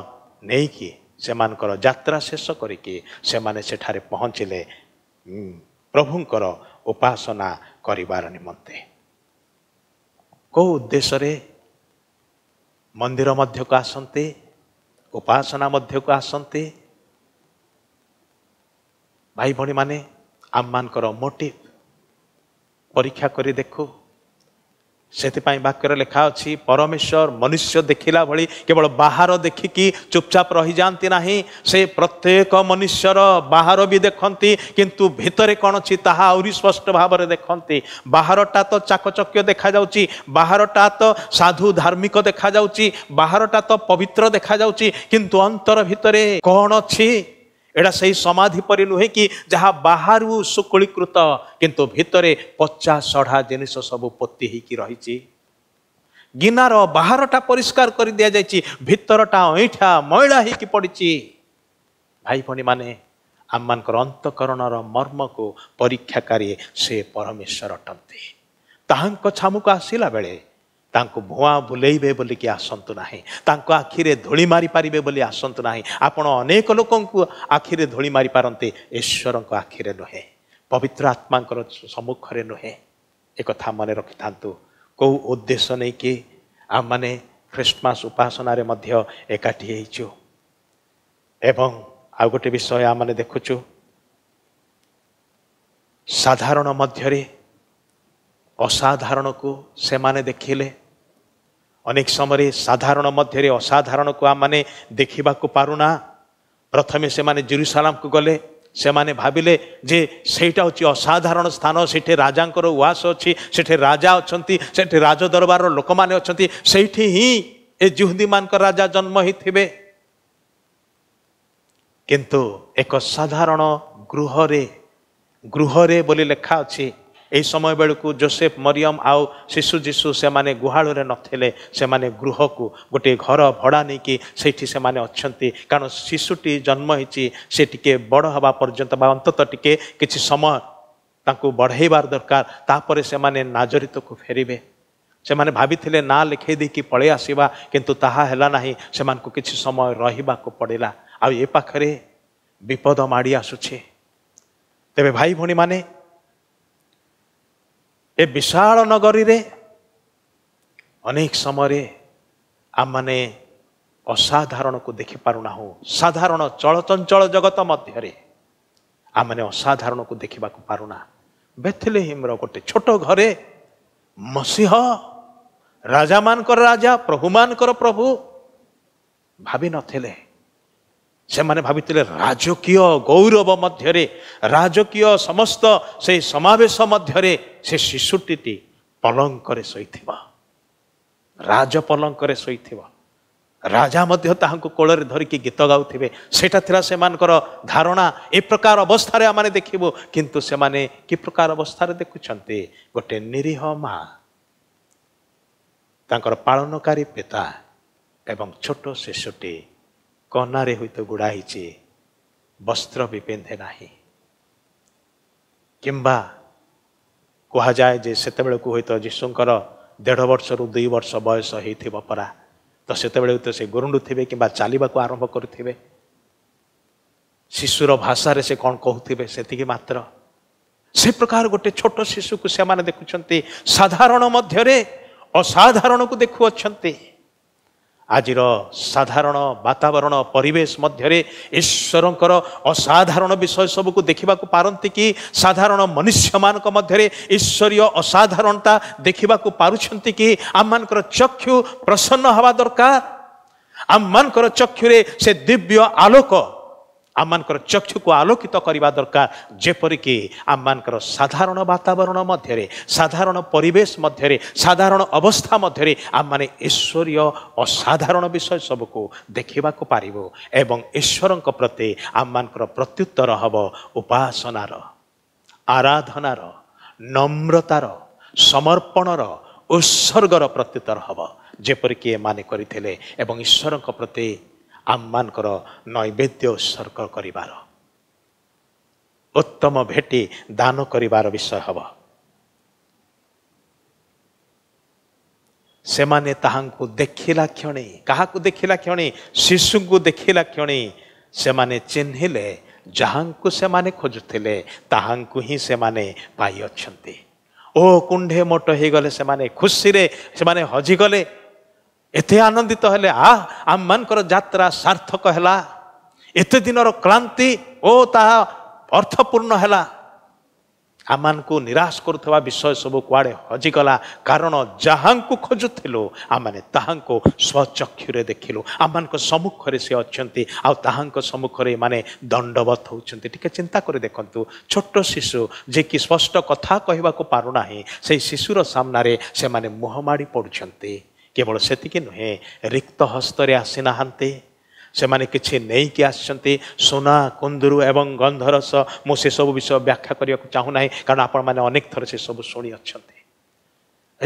ନେଇକି ସେମାନଙ୍କର ଯାତ୍ରା ଶେଷ କରିକି ସେମାନେ ସେଠାରେ ପହଞ୍ଚିଲେ ପ୍ରଭୁଙ୍କର ଉପାସନା କରିବାର ନିମନ୍ତେ କେଉଁ ଉଦ୍ଦେଶ୍ୟରେ ମନ୍ଦିର ମଧ୍ୟକୁ ଆସନ୍ତି ଉପାସନା ମଧ୍ୟକୁ ଆସନ୍ତି ଭାଇ ଭଉଣୀମାନେ ଆମମାନଙ୍କର ମୋଟିଭ୍ ପରୀକ୍ଷା କରି ଦେଖୁ ସେଥିପାଇଁ ବାକ୍ୟରେ ଲେଖା ଅଛି ପରମେଶ୍ୱର ମନୁଷ୍ୟ ଦେଖିଲା ଭଳି କେବଳ ବାହାର ଦେଖିକି ଚୁପଚାପ ରହିଯାଆନ୍ତି ନାହିଁ ସେ ପ୍ରତ୍ୟେକ ମନୁଷ୍ୟର ବାହାର ବି ଦେଖନ୍ତି କିନ୍ତୁ ଭିତରେ କ'ଣ ଅଛି ତାହା ଆହୁରି ସ୍ପଷ୍ଟ ଭାବରେ ଦେଖନ୍ତି ବାହାରଟା ତ ଚାକଚକ୍ୟ ଦେଖାଯାଉଛି ବାହାରଟା ତ ସାଧୁ ଧାର୍ମିକ ଦେଖାଯାଉଛି ବାହାରଟା ତ ପବିତ୍ର ଦେଖାଯାଉଛି କିନ୍ତୁ ଅନ୍ତର ଭିତରେ କ'ଣ ଅଛି ଏଇଟା ସେଇ ସମାଧି ପରି ନୁହେଁ କି ଯାହା ବାହାରୁ ସୁକୁଳୀକୃତ କିନ୍ତୁ ଭିତରେ ପଚା ସଢ଼ା ଜିନିଷ ସବୁ ପୋତି ହେଇକି ରହିଛି ଗିନାର ବାହାରଟା ପରିଷ୍କାର କରି ଦିଆଯାଇଛି ଭିତରଟା ଅଇଁଠା ମଇଳା ହେଇକି ପଡ଼ିଛି ଭାଇ ଭଉଣୀମାନେ ଆମମାନଙ୍କର ଅନ୍ତଃକରଣର ମର୍ମକୁ ପରୀକ୍ଷାକାରୀ ସେ ପରମେଶ୍ୱର ଅଟନ୍ତି ତାହାଙ୍କ ଛାମୁକୁ ଆସିଲା ବେଳେ ତାଙ୍କୁ ଭୁଆଁ ବୁଲେଇବେ ବୋଲିକି ଆସନ୍ତୁ ନାହିଁ ତାଙ୍କ ଆଖିରେ ଧୂଳି ମାରିପାରିବେ ବୋଲି ଆସନ୍ତୁ ନାହିଁ ଆପଣ ଅନେକ ଲୋକଙ୍କୁ ଆଖିରେ ଧୂଳି ମାରିପାରନ୍ତି ଈଶ୍ୱରଙ୍କ ଆଖିରେ ନୁହେଁ ପବିତ୍ର ଆତ୍ମାଙ୍କର ସମ୍ମୁଖରେ ନୁହେଁ ଏକଥା ମନେ ରଖିଥାନ୍ତୁ କେଉଁ ଉଦ୍ଦେଶ୍ୟ ନେଇକି ଆମମାନେ ଖ୍ରୀଷ୍ଟମାସ ଉପାସନାରେ ମଧ୍ୟ ଏକାଠି ହେଇଛୁ ଏବଂ ଆଉ ଗୋଟେ ବିଷୟ ଆମମାନେ ଦେଖୁଛୁ ସାଧାରଣ ମଧ୍ୟରେ ଅସାଧାରଣକୁ ସେମାନେ ଦେଖିଲେ ଅନେକ ସମୟରେ ସାଧାରଣ ମଧ୍ୟରେ ଅସାଧାରଣକୁ ଆମମାନେ ଦେଖିବାକୁ ପାରୁନା ପ୍ରଥମେ ସେମାନେ ଜେରୁସାଲାମକୁ ଗଲେ ସେମାନେ ଭାବିଲେ ଯେ ସେଇଟା ହେଉଛି ଅସାଧାରଣ ସ୍ଥାନ ସେଠି ରାଜାଙ୍କର ଉଆସ ଅଛି ସେଠି ରାଜା ଅଛନ୍ତି ସେଠି ରାଜଦରବାରର ଲୋକମାନେ ଅଛନ୍ତି ସେଇଠି ହିଁ ଏ ଜୁହୁଦୀମାନଙ୍କ ରାଜା ଜନ୍ମ ହେଇଥିବେ କିନ୍ତୁ ଏକ ସାଧାରଣ ଗୃହରେ ଗୃହରେ ବୋଲି ଲେଖା ଅଛି ଏହି ସମୟ ବେଳକୁ ଜୋସେଫ ମରିୟମ ଆଉ ଶିଶୁ ଯୀଶୁ ସେମାନେ ଗୁହାଳରେ ନଥିଲେ ସେମାନେ ଗୃହକୁ ଗୋଟିଏ ଘର ଭଡ଼ା ନେଇକି ସେଇଠି ସେମାନେ ଅଛନ୍ତି କାରଣ ଶିଶୁଟି ଜନ୍ମ ହେଇଛି ସେ ଟିକେ ବଡ଼ ହେବା ପର୍ଯ୍ୟନ୍ତ ବା ଅନ୍ତତଃ ଟିକେ କିଛି ସମୟ ତାଙ୍କୁ ବଢ଼େଇବାର ଦରକାର ତାପରେ ସେମାନେ ନାଜରିତକୁ ଫେରିବେ ସେମାନେ ଭାବିଥିଲେ ନାଁ ଲେଖେଇ ଦେଇକି ପଳେଇ ଆସିବା କିନ୍ତୁ ତାହା ହେଲା ନାହିଁ ସେମାନଙ୍କୁ କିଛି ସମୟ ରହିବାକୁ ପଡ଼ିଲା ଆଉ ଏ ପାଖରେ ବିପଦ ମାଡ଼ି ଆସୁଛି ତେବେ ଭାଇ ଭଉଣୀମାନେ ଏ ବିଶାଳ ନଗରୀରେ ଅନେକ ସମୟରେ ଆମମାନେ ଅସାଧାରଣକୁ ଦେଖିପାରୁନାହୁଁ ସାଧାରଣ ଚଳଚଞ୍ଚଳ ଜଗତ ମଧ୍ୟରେ ଆମେ ଅସାଧାରଣକୁ ଦେଖିବାକୁ ପାରୁନା ବେଥିଲେ ହିମର ଗୋଟେ ଛୋଟ ଘରେ ମସିହ ରାଜାମାନଙ୍କର ରାଜା ପ୍ରଭୁମାନଙ୍କର ପ୍ରଭୁ ଭାବିନଥିଲେ ସେମାନେ ଭାବିଥିଲେ ରାଜକୀୟ ଗୌରବ ମଧ୍ୟରେ ରାଜକୀୟ ସମସ୍ତ ସେଇ ସମାବେଶ ମଧ୍ୟରେ ସେ ଶିଶୁଟିଟି ପଲଙ୍କରେ ଶୋଇଥିବ ରାଜ ପଲଙ୍କରେ ଶୋଇଥିବ ରାଜା ମଧ୍ୟ ତାହାଙ୍କୁ କୋଳରେ ଧରିକି ଗୀତ ଗାଉଥିବେ ସେଇଟା ଥିଲା ସେମାନଙ୍କର ଧାରଣା ଏ ପ୍ରକାର ଅବସ୍ଥାରେ ଆମେ ଦେଖିବୁ କିନ୍ତୁ ସେମାନେ କି ପ୍ରକାର ଅବସ୍ଥାରେ ଦେଖୁଛନ୍ତି ଗୋଟେ ନିରୀହ ମା ତାଙ୍କର ପାଳନକାରୀ ପିତା ଏବଂ ଛୋଟ ଶିଶୁଟି କନାରେ ହୁଏତ ଗୁଡ଼ା ହେଇଛି ବସ୍ତ୍ର ବି ପିନ୍ଧେ ନାହିଁ କିମ୍ବା କୁହାଯାଏ ଯେ ସେତେବେଳକୁ ହୁଏତ ଯୀଶୁଙ୍କର ଦେଢ଼ ବର୍ଷରୁ ଦୁଇ ବର୍ଷ ବୟସ ହେଇଥିବ ପରା ତ ସେତେବେଳେ ହୁଏତ ସେ ଗୁରୁଣ୍ଡୁଥିବେ କିମ୍ବା ଚାଲିବାକୁ ଆରମ୍ଭ କରୁଥିବେ ଶିଶୁର ଭାଷାରେ ସେ କ'ଣ କହୁଥିବେ ସେତିକି ମାତ୍ର ସେ ପ୍ରକାର ଗୋଟେ ଛୋଟ ଶିଶୁକୁ ସେମାନେ ଦେଖୁଛନ୍ତି ସାଧାରଣ ମଧ୍ୟରେ ଅସାଧାରଣକୁ ଦେଖୁଅଛନ୍ତି ଆଜିର ସାଧାରଣ ବାତାବରଣ ପରିବେଶ ମଧ୍ୟରେ ଈଶ୍ୱରଙ୍କର ଅସାଧାରଣ ବିଷୟ ସବୁକୁ ଦେଖିବାକୁ ପାରନ୍ତି କି ସାଧାରଣ ମନୁଷ୍ୟମାନଙ୍କ ମଧ୍ୟରେ ଈଶ୍ୱରୀୟ ଅସାଧାରଣତା ଦେଖିବାକୁ ପାରୁଛନ୍ତି କି ଆମମାନଙ୍କର ଚକ୍ଷୁ ପ୍ରସନ୍ନ ହେବା ଦରକାର ଆମମାନଙ୍କର ଚକ୍ଷୁରେ ସେ ଦିବ୍ୟ ଆଲୋକ ଆମମାନଙ୍କର ଚକ୍ଷୁକୁ ଆଲୋକିତ କରିବା ଦରକାର ଯେପରିକି ଆମମାନଙ୍କର ସାଧାରଣ ବାତାବରଣ ମଧ୍ୟରେ ସାଧାରଣ ପରିବେଶ ମଧ୍ୟରେ ସାଧାରଣ ଅବସ୍ଥା ମଧ୍ୟରେ ଆମମାନେ ଈଶ୍ୱରୀୟ ଅସାଧାରଣ ବିଷୟ ସବୁକୁ ଦେଖିବାକୁ ପାରିବୁ ଏବଂ ଈଶ୍ୱରଙ୍କ ପ୍ରତି ଆମମାନଙ୍କର ପ୍ରତ୍ୟୁତ୍ତର ହେବ ଉପାସନାର ଆରାଧନାର ନମ୍ରତାର ସମର୍ପଣର ଉତ୍ସର୍ଗର ପ୍ରତ୍ୟୁତ୍ତର ହେବ ଯେପରିକି ଏମାନେ କରିଥିଲେ ଏବଂ ଈଶ୍ୱରଙ୍କ ପ୍ରତି ଆମମାନଙ୍କର ନୈବେଦ୍ୟ ଉତ୍ସର୍ଗ କରିବାର ଉତ୍ତମ ଭେଟି ଦାନ କରିବାର ବିଷୟ ହେବ ସେମାନେ ତାହାଙ୍କୁ ଦେଖିଲା କ୍ଷଣି କାହାକୁ ଦେଖିଲା କ୍ଷଣି ଶିଶୁଙ୍କୁ ଦେଖିଲା କ୍ଷଣି ସେମାନେ ଚିହ୍ନିଲେ ଯାହାଙ୍କୁ ସେମାନେ ଖୋଜୁଥିଲେ ତାହାଙ୍କୁ ହିଁ ସେମାନେ ପାଇଅଛନ୍ତି ଓ କୁଣ୍ଢେ ମୋଟ ହେଇଗଲେ ସେମାନେ ଖୁସିରେ ସେମାନେ ହଜିଗଲେ ଏତେ ଆନନ୍ଦିତ ହେଲେ ଆ ଆମମାନଙ୍କର ଯାତ୍ରା ସାର୍ଥକ ହେଲା ଏତେ ଦିନର କ୍ଳାନ୍ତି ଓ ତାହା ଅର୍ଥପୂର୍ଣ୍ଣ ହେଲା ଆମମାନଙ୍କୁ ନିରାଶ କରୁଥିବା ବିଷୟ ସବୁ କୁଆଡ଼େ ହଜିଗଲା କାରଣ ଯାହାଙ୍କୁ ଖୋଜୁଥିଲୁ ଆମେ ତାହାଙ୍କୁ ସ୍ୱଚକ୍ଷୁରେ ଦେଖିଲୁ ଆମମାନଙ୍କ ସମ୍ମୁଖରେ ସେ ଅଛନ୍ତି ଆଉ ତାହାଙ୍କ ସମ୍ମୁଖରେ ଏମାନେ ଦଣ୍ଡବତ ହେଉଛନ୍ତି ଟିକେ ଚିନ୍ତା କରି ଦେଖନ୍ତୁ ଛୋଟ ଶିଶୁ ଯିଏକି ସ୍ପଷ୍ଟ କଥା କହିବାକୁ ପାରୁନାହିଁ ସେଇ ଶିଶୁର ସାମ୍ନାରେ ସେମାନେ ମୁହଁ ମାଡ଼ି ପଡ଼ୁଛନ୍ତି କେବଳ ସେତିକି ନୁହେଁ ରିକ୍ତ ହସ୍ତରେ ଆସିନାହାନ୍ତି ସେମାନେ କିଛି ନେଇକି ଆସିଛନ୍ତି ସୁନା କୁନ୍ଦୁରୁ ଏବଂ ଗନ୍ଧର ସହ ମୁଁ ସେସବୁ ବିଷୟ ବ୍ୟାଖ୍ୟା କରିବାକୁ ଚାହୁଁନାହିଁ କାରଣ ଆପଣମାନେ ଅନେକ ଥର ସେସବୁ ଶୁଣିଅଛନ୍ତି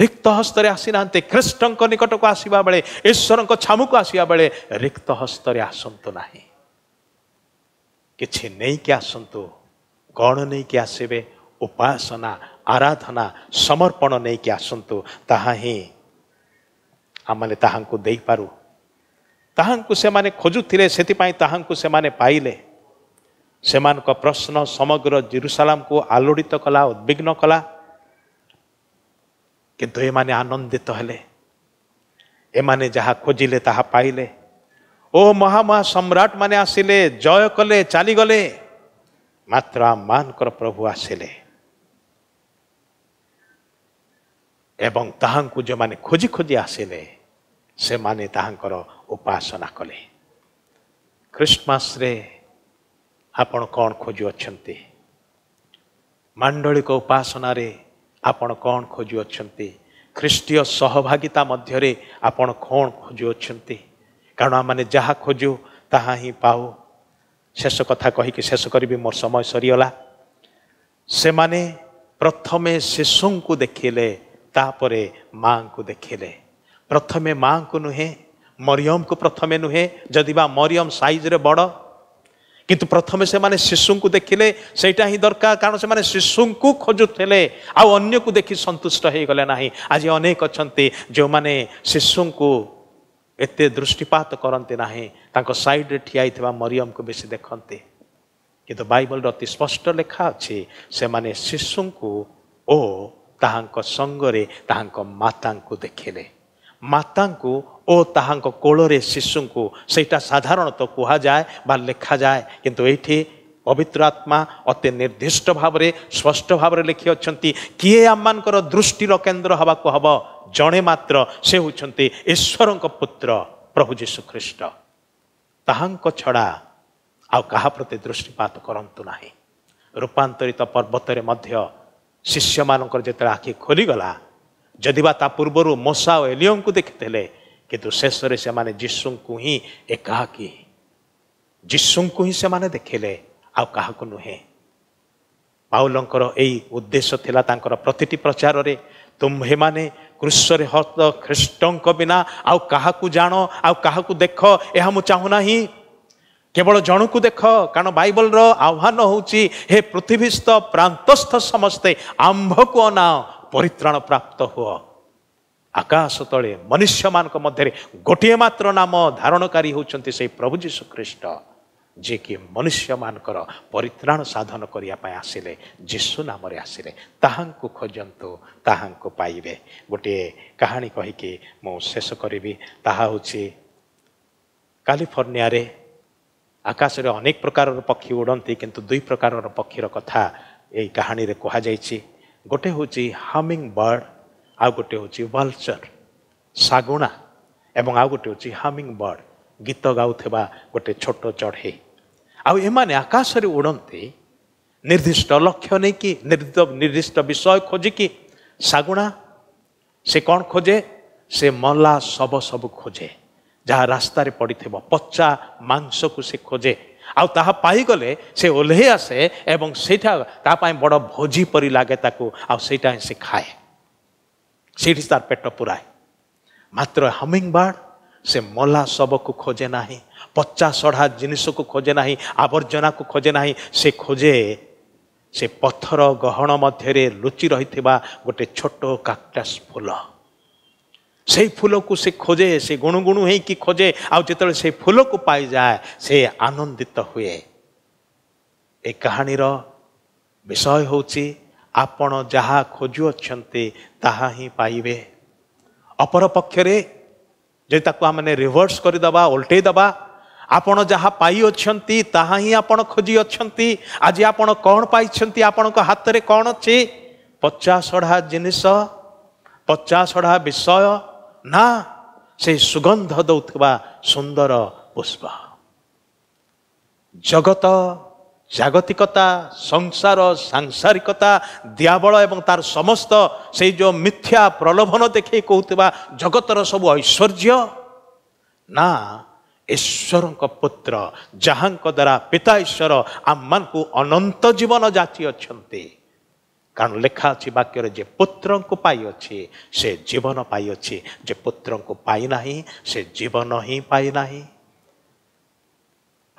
ରିକ୍ତ ହସ୍ତରେ ଆସିନାହାନ୍ତି ଖ୍ରୀଷ୍ଟଙ୍କ ନିକଟକୁ ଆସିବା ବେଳେ ଈଶ୍ୱରଙ୍କ ଛାମୁକୁ ଆସିବା ବେଳେ ରିକ୍ତ ହସ୍ତରେ ଆସନ୍ତୁ ନାହିଁ କିଛି ନେଇକି ଆସନ୍ତୁ କ'ଣ ନେଇକି ଆସିବେ ଉପାସନା ଆରାଧନା ସମର୍ପଣ ନେଇକି ଆସନ୍ତୁ ତାହା ହିଁ ଆମମାନେ ତାହାଙ୍କୁ ଦେଇପାରୁ ତାହାଙ୍କୁ ସେମାନେ ଖୋଜୁଥିଲେ ସେଥିପାଇଁ ତାହାଙ୍କୁ ସେମାନେ ପାଇଲେ ସେମାନଙ୍କ ପ୍ରଶ୍ନ ସମଗ୍ର ଜିରୁସାଲାମକୁ ଆଲୋଡ଼ିତ କଲା ଉଦ୍ବିଗ୍ନ କଲା କିନ୍ତୁ ଏମାନେ ଆନନ୍ଦିତ ହେଲେ ଏମାନେ ଯାହା ଖୋଜିଲେ ତାହା ପାଇଲେ ଓ ମହାମହା ସମ୍ରାଟମାନେ ଆସିଲେ ଜୟ କଲେ ଚାଲିଗଲେ ମାତ୍ର ଆମମାନଙ୍କର ପ୍ରଭୁ ଆସିଲେ ଏବଂ ତାହାଙ୍କୁ ଯେଉଁମାନେ ଖୋଜି ଖୋଜି ଆସିଲେ ସେମାନେ ତାହାଙ୍କର ଉପାସନା କଲେ ଖ୍ରୀଷ୍ଟମାସରେ ଆପଣ କ'ଣ ଖୋଜୁଅଛନ୍ତି ମାଣ୍ଡଳିକ ଉପାସନାରେ ଆପଣ କ'ଣ ଖୋଜୁଅଛନ୍ତି ଖ୍ରୀଷ୍ଟୀୟ ସହଭାଗିତା ମଧ୍ୟରେ ଆପଣ କ'ଣ ଖୋଜୁଅଛନ୍ତି କାରଣ ଆମେ ଯାହା ଖୋଜୁ ତାହା ହିଁ ପାଉ ଶେଷ କଥା କହିକି ଶେଷ କରିବି ମୋର ସମୟ ସରିଗଲା ସେମାନେ ପ୍ରଥମେ ଶିଶୁଙ୍କୁ ଦେଖିଲେ ତାପରେ ମାଙ୍କୁ ଦେଖିଲେ ପ୍ରଥମେ ମାଆଙ୍କୁ ନୁହେଁ ମରିୟମକୁ ପ୍ରଥମେ ନୁହେଁ ଯଦି ବା ମରିୟମ ସାଇଜରେ ବଡ଼ କିନ୍ତୁ ପ୍ରଥମେ ସେମାନେ ଶିଶୁଙ୍କୁ ଦେଖିଲେ ସେଇଟା ହିଁ ଦରକାର କାରଣ ସେମାନେ ଶିଶୁଙ୍କୁ ଖୋଜୁଥିଲେ ଆଉ ଅନ୍ୟକୁ ଦେଖି ସନ୍ତୁଷ୍ଟ ହେଇଗଲେ ନାହିଁ ଆଜି ଅନେକ ଅଛନ୍ତି ଯେଉଁମାନେ ଶିଶୁଙ୍କୁ ଏତେ ଦୃଷ୍ଟିପାତ କରନ୍ତି ନାହିଁ ତାଙ୍କ ସାଇଡ଼ରେ ଠିଆ ହେଇଥିବା ମରିୟମକୁ ବେଶୀ ଦେଖନ୍ତି କିନ୍ତୁ ବାଇବଲର ଅତି ସ୍ପଷ୍ଟ ଲେଖା ଅଛି ସେମାନେ ଶିଶୁଙ୍କୁ ଓ ତାହାଙ୍କ ସଙ୍ଗରେ ତାହାଙ୍କ ମାତାଙ୍କୁ ଦେଖିଲେ ମାତାଙ୍କୁ ଓ ତାହାଙ୍କ କୋଳରେ ଶିଶୁଙ୍କୁ ସେଇଟା ସାଧାରଣତଃ କୁହାଯାଏ ବା ଲେଖାଯାଏ କିନ୍ତୁ ଏଇଠି ପବିତ୍ର ଆତ୍ମା ଅତି ନିର୍ଦ୍ଦିଷ୍ଟ ଭାବରେ ସ୍ପଷ୍ଟ ଭାବରେ ଲେଖିଅଛନ୍ତି କିଏ ଆମମାନଙ୍କର ଦୃଷ୍ଟିର କେନ୍ଦ୍ର ହେବାକୁ ହେବ ଜଣେ ମାତ୍ର ସେ ହେଉଛନ୍ତି ଈଶ୍ୱରଙ୍କ ପୁତ୍ର ପ୍ରଭୁ ଯୀଶୁଖ୍ରୀଷ୍ଟ ତାହାଙ୍କ ଛଡ଼ା ଆଉ କାହା ପ୍ରତି ଦୃଷ୍ଟିପାତ କରନ୍ତୁ ନାହିଁ ରୂପାନ୍ତରିତ ପର୍ବତରେ ମଧ୍ୟ ଶିଷ୍ୟମାନଙ୍କର ଯେତେବେଳେ ଆଖି ଖୋଲିଗଲା ଯଦି ବା ତା ପୂର୍ବରୁ ମଶା ଓ ଏଲିଓଙ୍କୁ ଦେଖିଥିଲେ କିନ୍ତୁ ଶେଷରେ ସେମାନେ ଯୀଶୁଙ୍କୁ ହିଁ ଏକାକି ଯୀଶୁଙ୍କୁ ହିଁ ସେମାନେ ଦେଖିଲେ ଆଉ କାହାକୁ ନୁହେଁ ପାଉଲଙ୍କର ଏଇ ଉଦ୍ଦେଶ୍ୟ ଥିଲା ତାଙ୍କର ପ୍ରତିଟି ପ୍ରଚାରରେ ତୁମ୍ଭେମାନେ କୃଷରେ ହସ୍ତ ଖ୍ରୀଷ୍ଟଙ୍କ ବିନା ଆଉ କାହାକୁ ଜାଣ ଆଉ କାହାକୁ ଦେଖ ଏହା ମୁଁ ଚାହୁଁନାହିଁ কেবল জনকু দেখ কারণ বাইবলর আহ্বান হচ্ছে হে পৃথিবীস্থ প্রান্তস্থ সমস্তে আম্ভকু অনাও পরিত্রাণ প্রাপ্ত হুଅ ଆକାଶ ତଳେ ମନୁଷ୍ୟମାନଙ୍କ ମଧ୍ୟରେ ଗୋଟିଏ ମାତ୍ର ନାମ ଧାରଣକାରୀ ହେଉଛନ୍ତି ସେଇ ପ୍ରଭୁ ଯୀଶୁଖ୍ରୀଷ୍ଟ ଯିଏକି ମନୁଷ୍ୟମାନଙ୍କର ପରିତ୍ରାଣ ସାଧନ କରିବା ପାଇଁ ଆସିଲେ ଯୀଶୁ ନାମରେ ଆସିଲେ ତାହାଙ୍କୁ ଖୋଜନ୍ତୁ ତାହାଙ୍କୁ ପାଇବେ ଗୋଟିଏ କାହାଣୀ କହିକି ମୁଁ ଶେଷ କରିବି ତାହା ହେଉଛି କାଲିଫର୍ଣ୍ଣିଆରେ ଆକାଶରେ ଅନେକ ପ୍ରକାରର ପକ୍ଷୀ ଉଡ଼ନ୍ତି କିନ୍ତୁ ଦୁଇ ପ୍ରକାରର ପକ୍ଷୀର କଥା ଏହି କାହାଣୀରେ କୁହାଯାଇଛି ଗୋଟେ ହେଉଛି ହାମିଂ ବାର୍ଡ଼ ଆଉ ଗୋଟେ ହେଉଛି ଭାଲଚର୍ ଶାଗୁଣା ଏବଂ ଆଉ ଗୋଟେ ହେଉଛି ହାମିଂ ବାର୍ଡ଼ ଗୀତ ଗାଉଥିବା ଗୋଟେ ଛୋଟ ଚଢ଼େଇ ଆଉ ଏମାନେ ଆକାଶରେ ଉଡ଼ନ୍ତି ନିର୍ଦ୍ଦିଷ୍ଟ ଲକ୍ଷ୍ୟ ନେଇକି ନିର୍ଦ୍ଦ ନିର୍ଦ୍ଦିଷ୍ଟ ବିଷୟ ଖୋଜିକି ଶାଗୁଣା ସେ କ'ଣ ଖୋଜେ ସେ ମଲା ଶବ ସବୁ ଖୋଜେ ଯାହା ରାସ୍ତାରେ ପଡ଼ିଥିବ ପଚା ମାଂସକୁ ସେ ଖୋଜେ ଆଉ ତାହା ପାଇଗଲେ ସେ ଓହ୍ଲେଇ ଆସେ ଏବଂ ସେଇଟା ତା ପାଇଁ ବଡ଼ ଭୋଜି ପରି ଲାଗେ ତାକୁ ଆଉ ସେଇଟା ହିଁ ସେ ଖାଏ ସେଇଠି ତାର ପେଟ ପୁରାଏ ମାତ୍ର ହମିଙ୍ଗ ବାର୍ଡ଼ ସେ ମଲା ଶବକୁ ଖୋଜେ ନାହିଁ ପଚା ସଢ଼ା ଜିନିଷକୁ ଖୋଜେ ନାହିଁ ଆବର୍ଜନାକୁ ଖୋଜେ ନାହିଁ ସେ ଖୋଜେ ସେ ପଥର ଗହଣ ମଧ୍ୟରେ ଲୁଚି ରହିଥିବା ଗୋଟେ ଛୋଟ କାକ୍ଟାସ୍ ଫୁଲ ସେହି ଫୁଲକୁ ସେ ଖୋଜେ ସେ ଗୁଣୁଗୁଣୁ ହେଇକି ଖୋଜେ ଆଉ ଯେତେବେଳେ ସେ ଫୁଲକୁ ପାଇଯାଏ ସେ ଆନନ୍ଦିତ ହୁଏ ଏ କାହାଣୀର ବିଷୟ ହେଉଛି ଆପଣ ଯାହା ଖୋଜୁଅଛନ୍ତି ତାହା ହିଁ ପାଇବେ ଅପରପକ୍ଷରେ ଯଦି ତାକୁ ଆମେ ରିଭର୍ସ କରିଦେବା ଓଲଟେଇ ଦେବା ଆପଣ ଯାହା ପାଇଅଛନ୍ତି ତାହା ହିଁ ଆପଣ ଖୋଜିଅଛନ୍ତି ଆଜି ଆପଣ କ'ଣ ପାଇଛନ୍ତି ଆପଣଙ୍କ ହାତରେ କ'ଣ ଅଛି ପଚାଶଢ଼ା ଜିନିଷ ପଚାଶଢ଼ା ବିଷୟ ନା ସେ ସୁଗନ୍ଧ ଦେଉଥିବା ସୁନ୍ଦର ପୁଷ୍ପ ଜଗତ ଜାଗତିକତା ସଂସାର ସାଂସାରିକତା ଦିଆବଳ ଏବଂ ତାର ସମସ୍ତ ସେଇ ଯେଉଁ ମିଥ୍ୟା ପ୍ରଲୋଭନ ଦେଖେଇ କହୁଥିବା ଜଗତର ସବୁ ଐଶ୍ୱର୍ଯ୍ୟ ନା ଈଶ୍ୱରଙ୍କ ପୁତ୍ର ଯାହାଙ୍କ ଦ୍ୱାରା ପିତା ଈଶ୍ୱର ଆମମାନଙ୍କୁ ଅନନ୍ତ ଜୀବନ ଯାଚି ଅଛନ୍ତି କାରଣ ଲେଖା ଅଛି ବାକ୍ୟରେ ଯେ ପୁତ୍ରଙ୍କୁ ପାଇଅଛି ସେ ଜୀବନ ପାଇଅଛି ଯେ ପୁତ୍ରଙ୍କୁ ପାଇନାହିଁ ସେ ଜୀବନ ହିଁ ପାଇନାହିଁ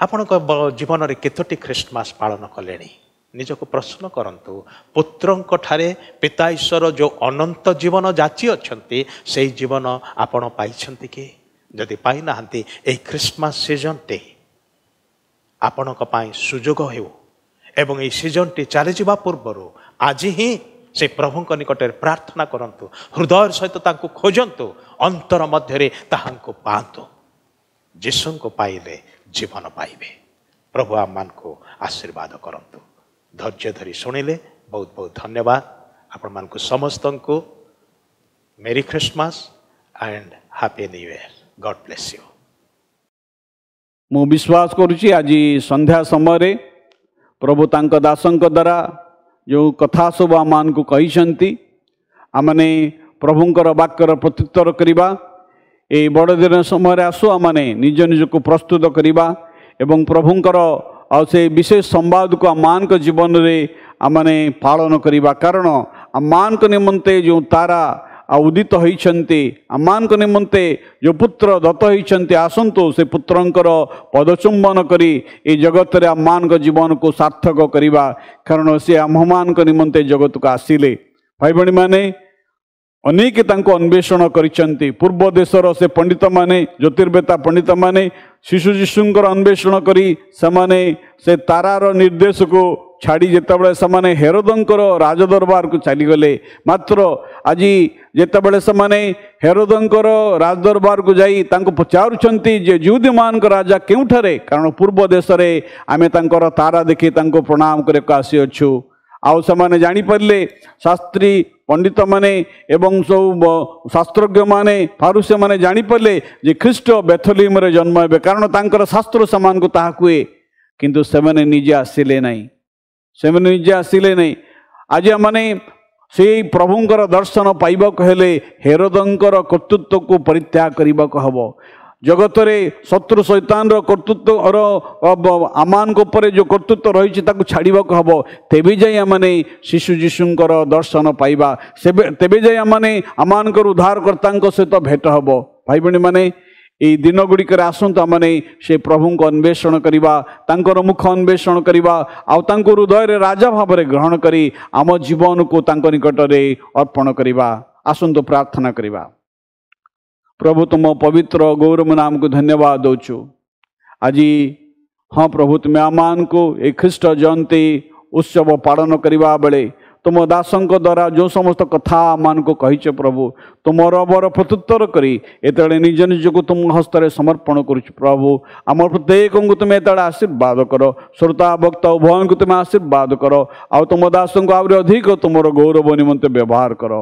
ଆପଣଙ୍କ ଜୀବନରେ କେତୋଟି ଖ୍ରୀଷ୍ଟମାସ ପାଳନ କଲେଣି ନିଜକୁ ପ୍ରଶ୍ନ କରନ୍ତୁ ପୁତ୍ରଙ୍କଠାରେ ପିତା ଈଶ୍ୱର ଯେଉଁ ଅନନ୍ତ ଜୀବନ ଯାଚି ଅଛନ୍ତି ସେଇ ଜୀବନ ଆପଣ ପାଇଛନ୍ତି କି ଯଦି ପାଇନାହାନ୍ତି ଏହି ଖ୍ରୀଷ୍ଟମାସ ସିଜନ୍ଟି ଆପଣଙ୍କ ପାଇଁ ସୁଯୋଗ ହେଉ ଏବଂ ଏହି ସିଜନ୍ଟି ଚାଲିଯିବା ପୂର୍ବରୁ ଆଜି ହିଁ ସେ ପ୍ରଭୁଙ୍କ ନିକଟରେ ପ୍ରାର୍ଥନା କରନ୍ତୁ ହୃଦୟ ସହିତ ତାଙ୍କୁ ଖୋଜନ୍ତୁ ଅନ୍ତର ମଧ୍ୟରେ ତାହାଙ୍କୁ ପାଆନ୍ତୁ ଯୀଶୁଙ୍କୁ ପାଇଲେ ଜୀବନ ପାଇବେ ପ୍ରଭୁ ଆମମାନଙ୍କୁ ଆଶୀର୍ବାଦ କରନ୍ତୁ ଧୈର୍ଯ୍ୟ ଧରି ଶୁଣିଲେ ବହୁତ ବହୁତ ଧନ୍ୟବାଦ ଆପଣମାନଙ୍କୁ ସମସ୍ତଙ୍କୁ merry Christmas and happy new year God bless you ମୁଁ ବିଶ୍ୱାସ କରୁଛି ଆଜି ସନ୍ଧ୍ୟା ସମୟରେ ପ୍ରଭୁ ତାଙ୍କ ଦାସଙ୍କ ଦ୍ୱାରା ଯେଉଁ କଥା ସବୁ ଆମମାନଙ୍କୁ କହିଛନ୍ତି ଆମମାନେ ପ୍ରଭୁଙ୍କର ବାକ୍ୟର ପ୍ରତ୍ୟୁତ୍ତର କରିବା ଏଇ ବଡ଼ଦିନ ସମୟରେ ଆସୁ ଆମମାନେ ନିଜ ନିଜକୁ ପ୍ରସ୍ତୁତ କରିବା ଏବଂ ପ୍ରଭୁଙ୍କର ଆଉ ସେ ବିଶେଷ ସମ୍ବାଦକୁ ଆମମାନଙ୍କ ଜୀବନରେ ଆମମାନେ ପାଳନ କରିବା କାରଣ ଆମମାନଙ୍କ ନିମନ୍ତେ ଯେଉଁ ତାରା ଉଦିତ ହୋଇଛନ୍ତି ଆମମାନଙ୍କ ନିମନ୍ତେ ଯେଉଁ ପୁତ୍ର ଦତ୍ତ ହୋଇଛନ୍ତି ଆସନ୍ତୁ ସେ ପୁତ୍ରଙ୍କର ପଦଚୁମ୍ବନ କରି ଏ ଜଗତରେ ଆମମାନଙ୍କ ଜୀବନକୁ ସାର୍ଥକ କରିବା କାରଣ ସେ ଆମମାନଙ୍କ ନିମନ୍ତେ ଜଗତକୁ ଆସିଲେ ଭାଇ ଭଉଣୀମାନେ ଅନେକ ତାଙ୍କୁ ଅନ୍ୱେଷଣ କରିଛନ୍ତି ପୂର୍ବ ଦେଶର ସେ ପଣ୍ଡିତମାନେ ଜ୍ୟୋତିର୍ବେତା ପଣ୍ଡିତମାନେ ଶିଶୁ ଯୀଶୁଙ୍କର ଅନ୍ୱେଷଣ କରି ସେମାନେ ସେ ତାରାର ନିର୍ଦ୍ଦେଶକୁ ଛାଡ଼ି ଯେତେବେଳେ ସେମାନେ ହେରଦଙ୍କର ରାଜଦରବାରକୁ ଚାଲିଗଲେ ମାତ୍ର ଆଜି ଯେତେବେଳେ ସେମାନେ ହେରୋଦଙ୍କର ରାଜଦରବାରକୁ ଯାଇ ତାଙ୍କୁ ପଚାରୁଛନ୍ତି ଯେ ଯୁଦୀମାନଙ୍କ ରାଜା କେଉଁଠାରେ କାରଣ ପୂର୍ବ ଦେଶରେ ଆମେ ତାଙ୍କର ତାରା ଦେଖି ତାଙ୍କୁ ପ୍ରଣାମ କରିବାକୁ ଆସିଅଛୁ ଆଉ ସେମାନେ ଜାଣିପାରିଲେ ଶାସ୍ତ୍ରୀ ପଣ୍ଡିତମାନେ ଏବଂ ସବୁ ଶାସ୍ତ୍ରଜ୍ଞମାନେ ଫାରୁସୀମାନେ ଜାଣିପାରିଲେ ଯେ ଖ୍ରୀଷ୍ଟ ବେଥଲିମରେ ଜନ୍ମ ହେବେ କାରଣ ତାଙ୍କର ଶାସ୍ତ୍ର ସେମାନଙ୍କୁ ତାହା କୁହେ କିନ୍ତୁ ସେମାନେ ନିଜେ ଆସିଲେ ନାହିଁ ସେମାନେ ନିଜେ ଆସିଲେ ନାହିଁ ଆଜି ଆମମାନେ ସେଇ ପ୍ରଭୁଙ୍କର ଦର୍ଶନ ପାଇବାକୁ ହେଲେ ହେରଦଙ୍କର କର୍ତ୍ତୃତ୍ୱକୁ ପରିତ୍ୟାଗ କରିବାକୁ ହେବ ଜଗତରେ ଶତ୍ରୁ ସୈତାନର କର୍ତ୍ତୃତ୍ୱର ଆମମାନଙ୍କ ଉପରେ ଯେଉଁ କର୍ତ୍ତୃତ୍ୱ ରହିଛି ତାକୁ ଛାଡ଼ିବାକୁ ହେବ ତେବେ ଯାଇ ଆମମାନେ ଶିଶୁ ଯୀଶୁଙ୍କର ଦର୍ଶନ ପାଇବା ସେବେ ତେବେ ଯାଇ ଆମମାନେ ଆମମାନଙ୍କର ଉଦ୍ଧାରକର୍ତ୍ତାଙ୍କ ସହିତ ଭେଟ ହେବ ଭାଇ ଭଉଣୀମାନେ এই দিনগুড়িকরে আসন্তু আমি সে প্রভুঙ্ অন্বেষণ করা তাঁর মুখ অন্বেষণ করা আদয়ের রাজা ভাবে গ্রহণ করে আম জীবনকু তাঁর নিকটরে অর্পণ করা আসন্তু প্রার্থনা করা প্রভু তুম পবিত্র গৌরম নামকু ধন্যবাদ দৌছু আজি हाँ प्रभु तुम्हें आमान को एक ख्रीष्ट जयंती उत्सव पालन करने बेले ତୁମ ଦାସଙ୍କ ଦ୍ୱାରା ଯେଉଁ ସମସ୍ତ କଥା ମାନଙ୍କୁ କହିଛ ପ୍ରଭୁ ତୁମର ବର ପ୍ରତ୍ୟୁତ୍ତର କରି ଏତେବେଳେ ନିଜ ନିଜକୁ ତୁମ ହସ୍ତରେ ସମର୍ପଣ କରୁଛୁ ପ୍ରଭୁ ଆମ ପ୍ରତ୍ୟେକଙ୍କୁ ତୁମେ ଏତେବେଳେ ଆଶୀର୍ବାଦ କର ଶ୍ରୋତା ବକ୍ତା ଉଭୟଙ୍କୁ ତୁମେ ଆଶୀର୍ବାଦ କର ଆଉ ତୁମ ଦାସଙ୍କୁ ଆହୁରି ଅଧିକ ତୁମର ଗୌରବ ନିମନ୍ତେ ବ୍ୟବହାର କର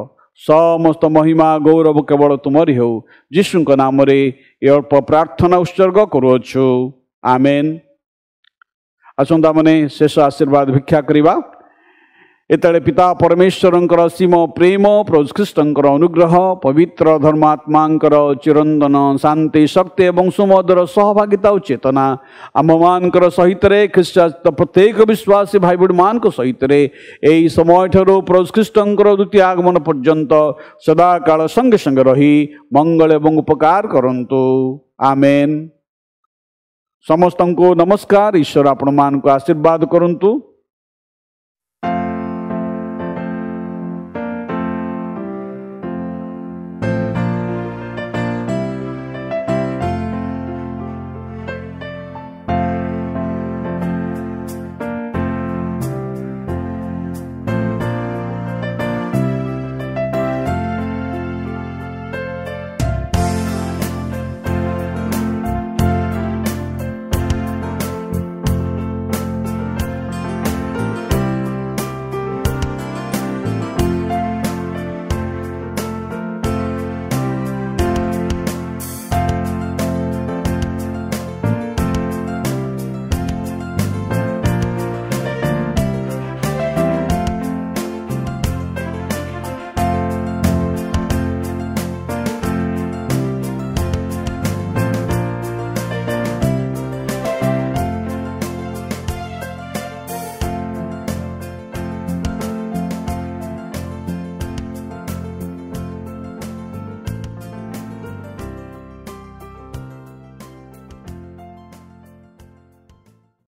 ସମସ୍ତ ମହିମା ଗୌରବ କେବଳ ତୁମରି ହେଉ ଯୀଶୁଙ୍କ ନାମରେ ଏ ଅଳ୍ପ ପ୍ରାର୍ଥନା ଉତ୍ସର୍ଗ କରୁଅଛୁ ଆମେନ୍ ଆସନ୍ତା ମାନେ ଶେଷ ଆଶୀର୍ବାଦ ଭିକ୍ଷା କରିବା एते पिता परमेश्वरको सीम प्रेम प्रजी अनुग्रह पवित्र धर्मात्मा चिरन्दन शान्ति शक्ति एवं सुमदर सहभागिता चेतना आम म सहितले खिष्ट प्रत्येक विश्वासी भाइभी म सहितले यो समय ठुलो प्रजुज द्वितीय आगमन पर्यन्त सदाकाल रही सँगै एवं उपकार मङ्गल आमेन समस्त नमस्कार ईश्वर मानको आशीर्वाद गर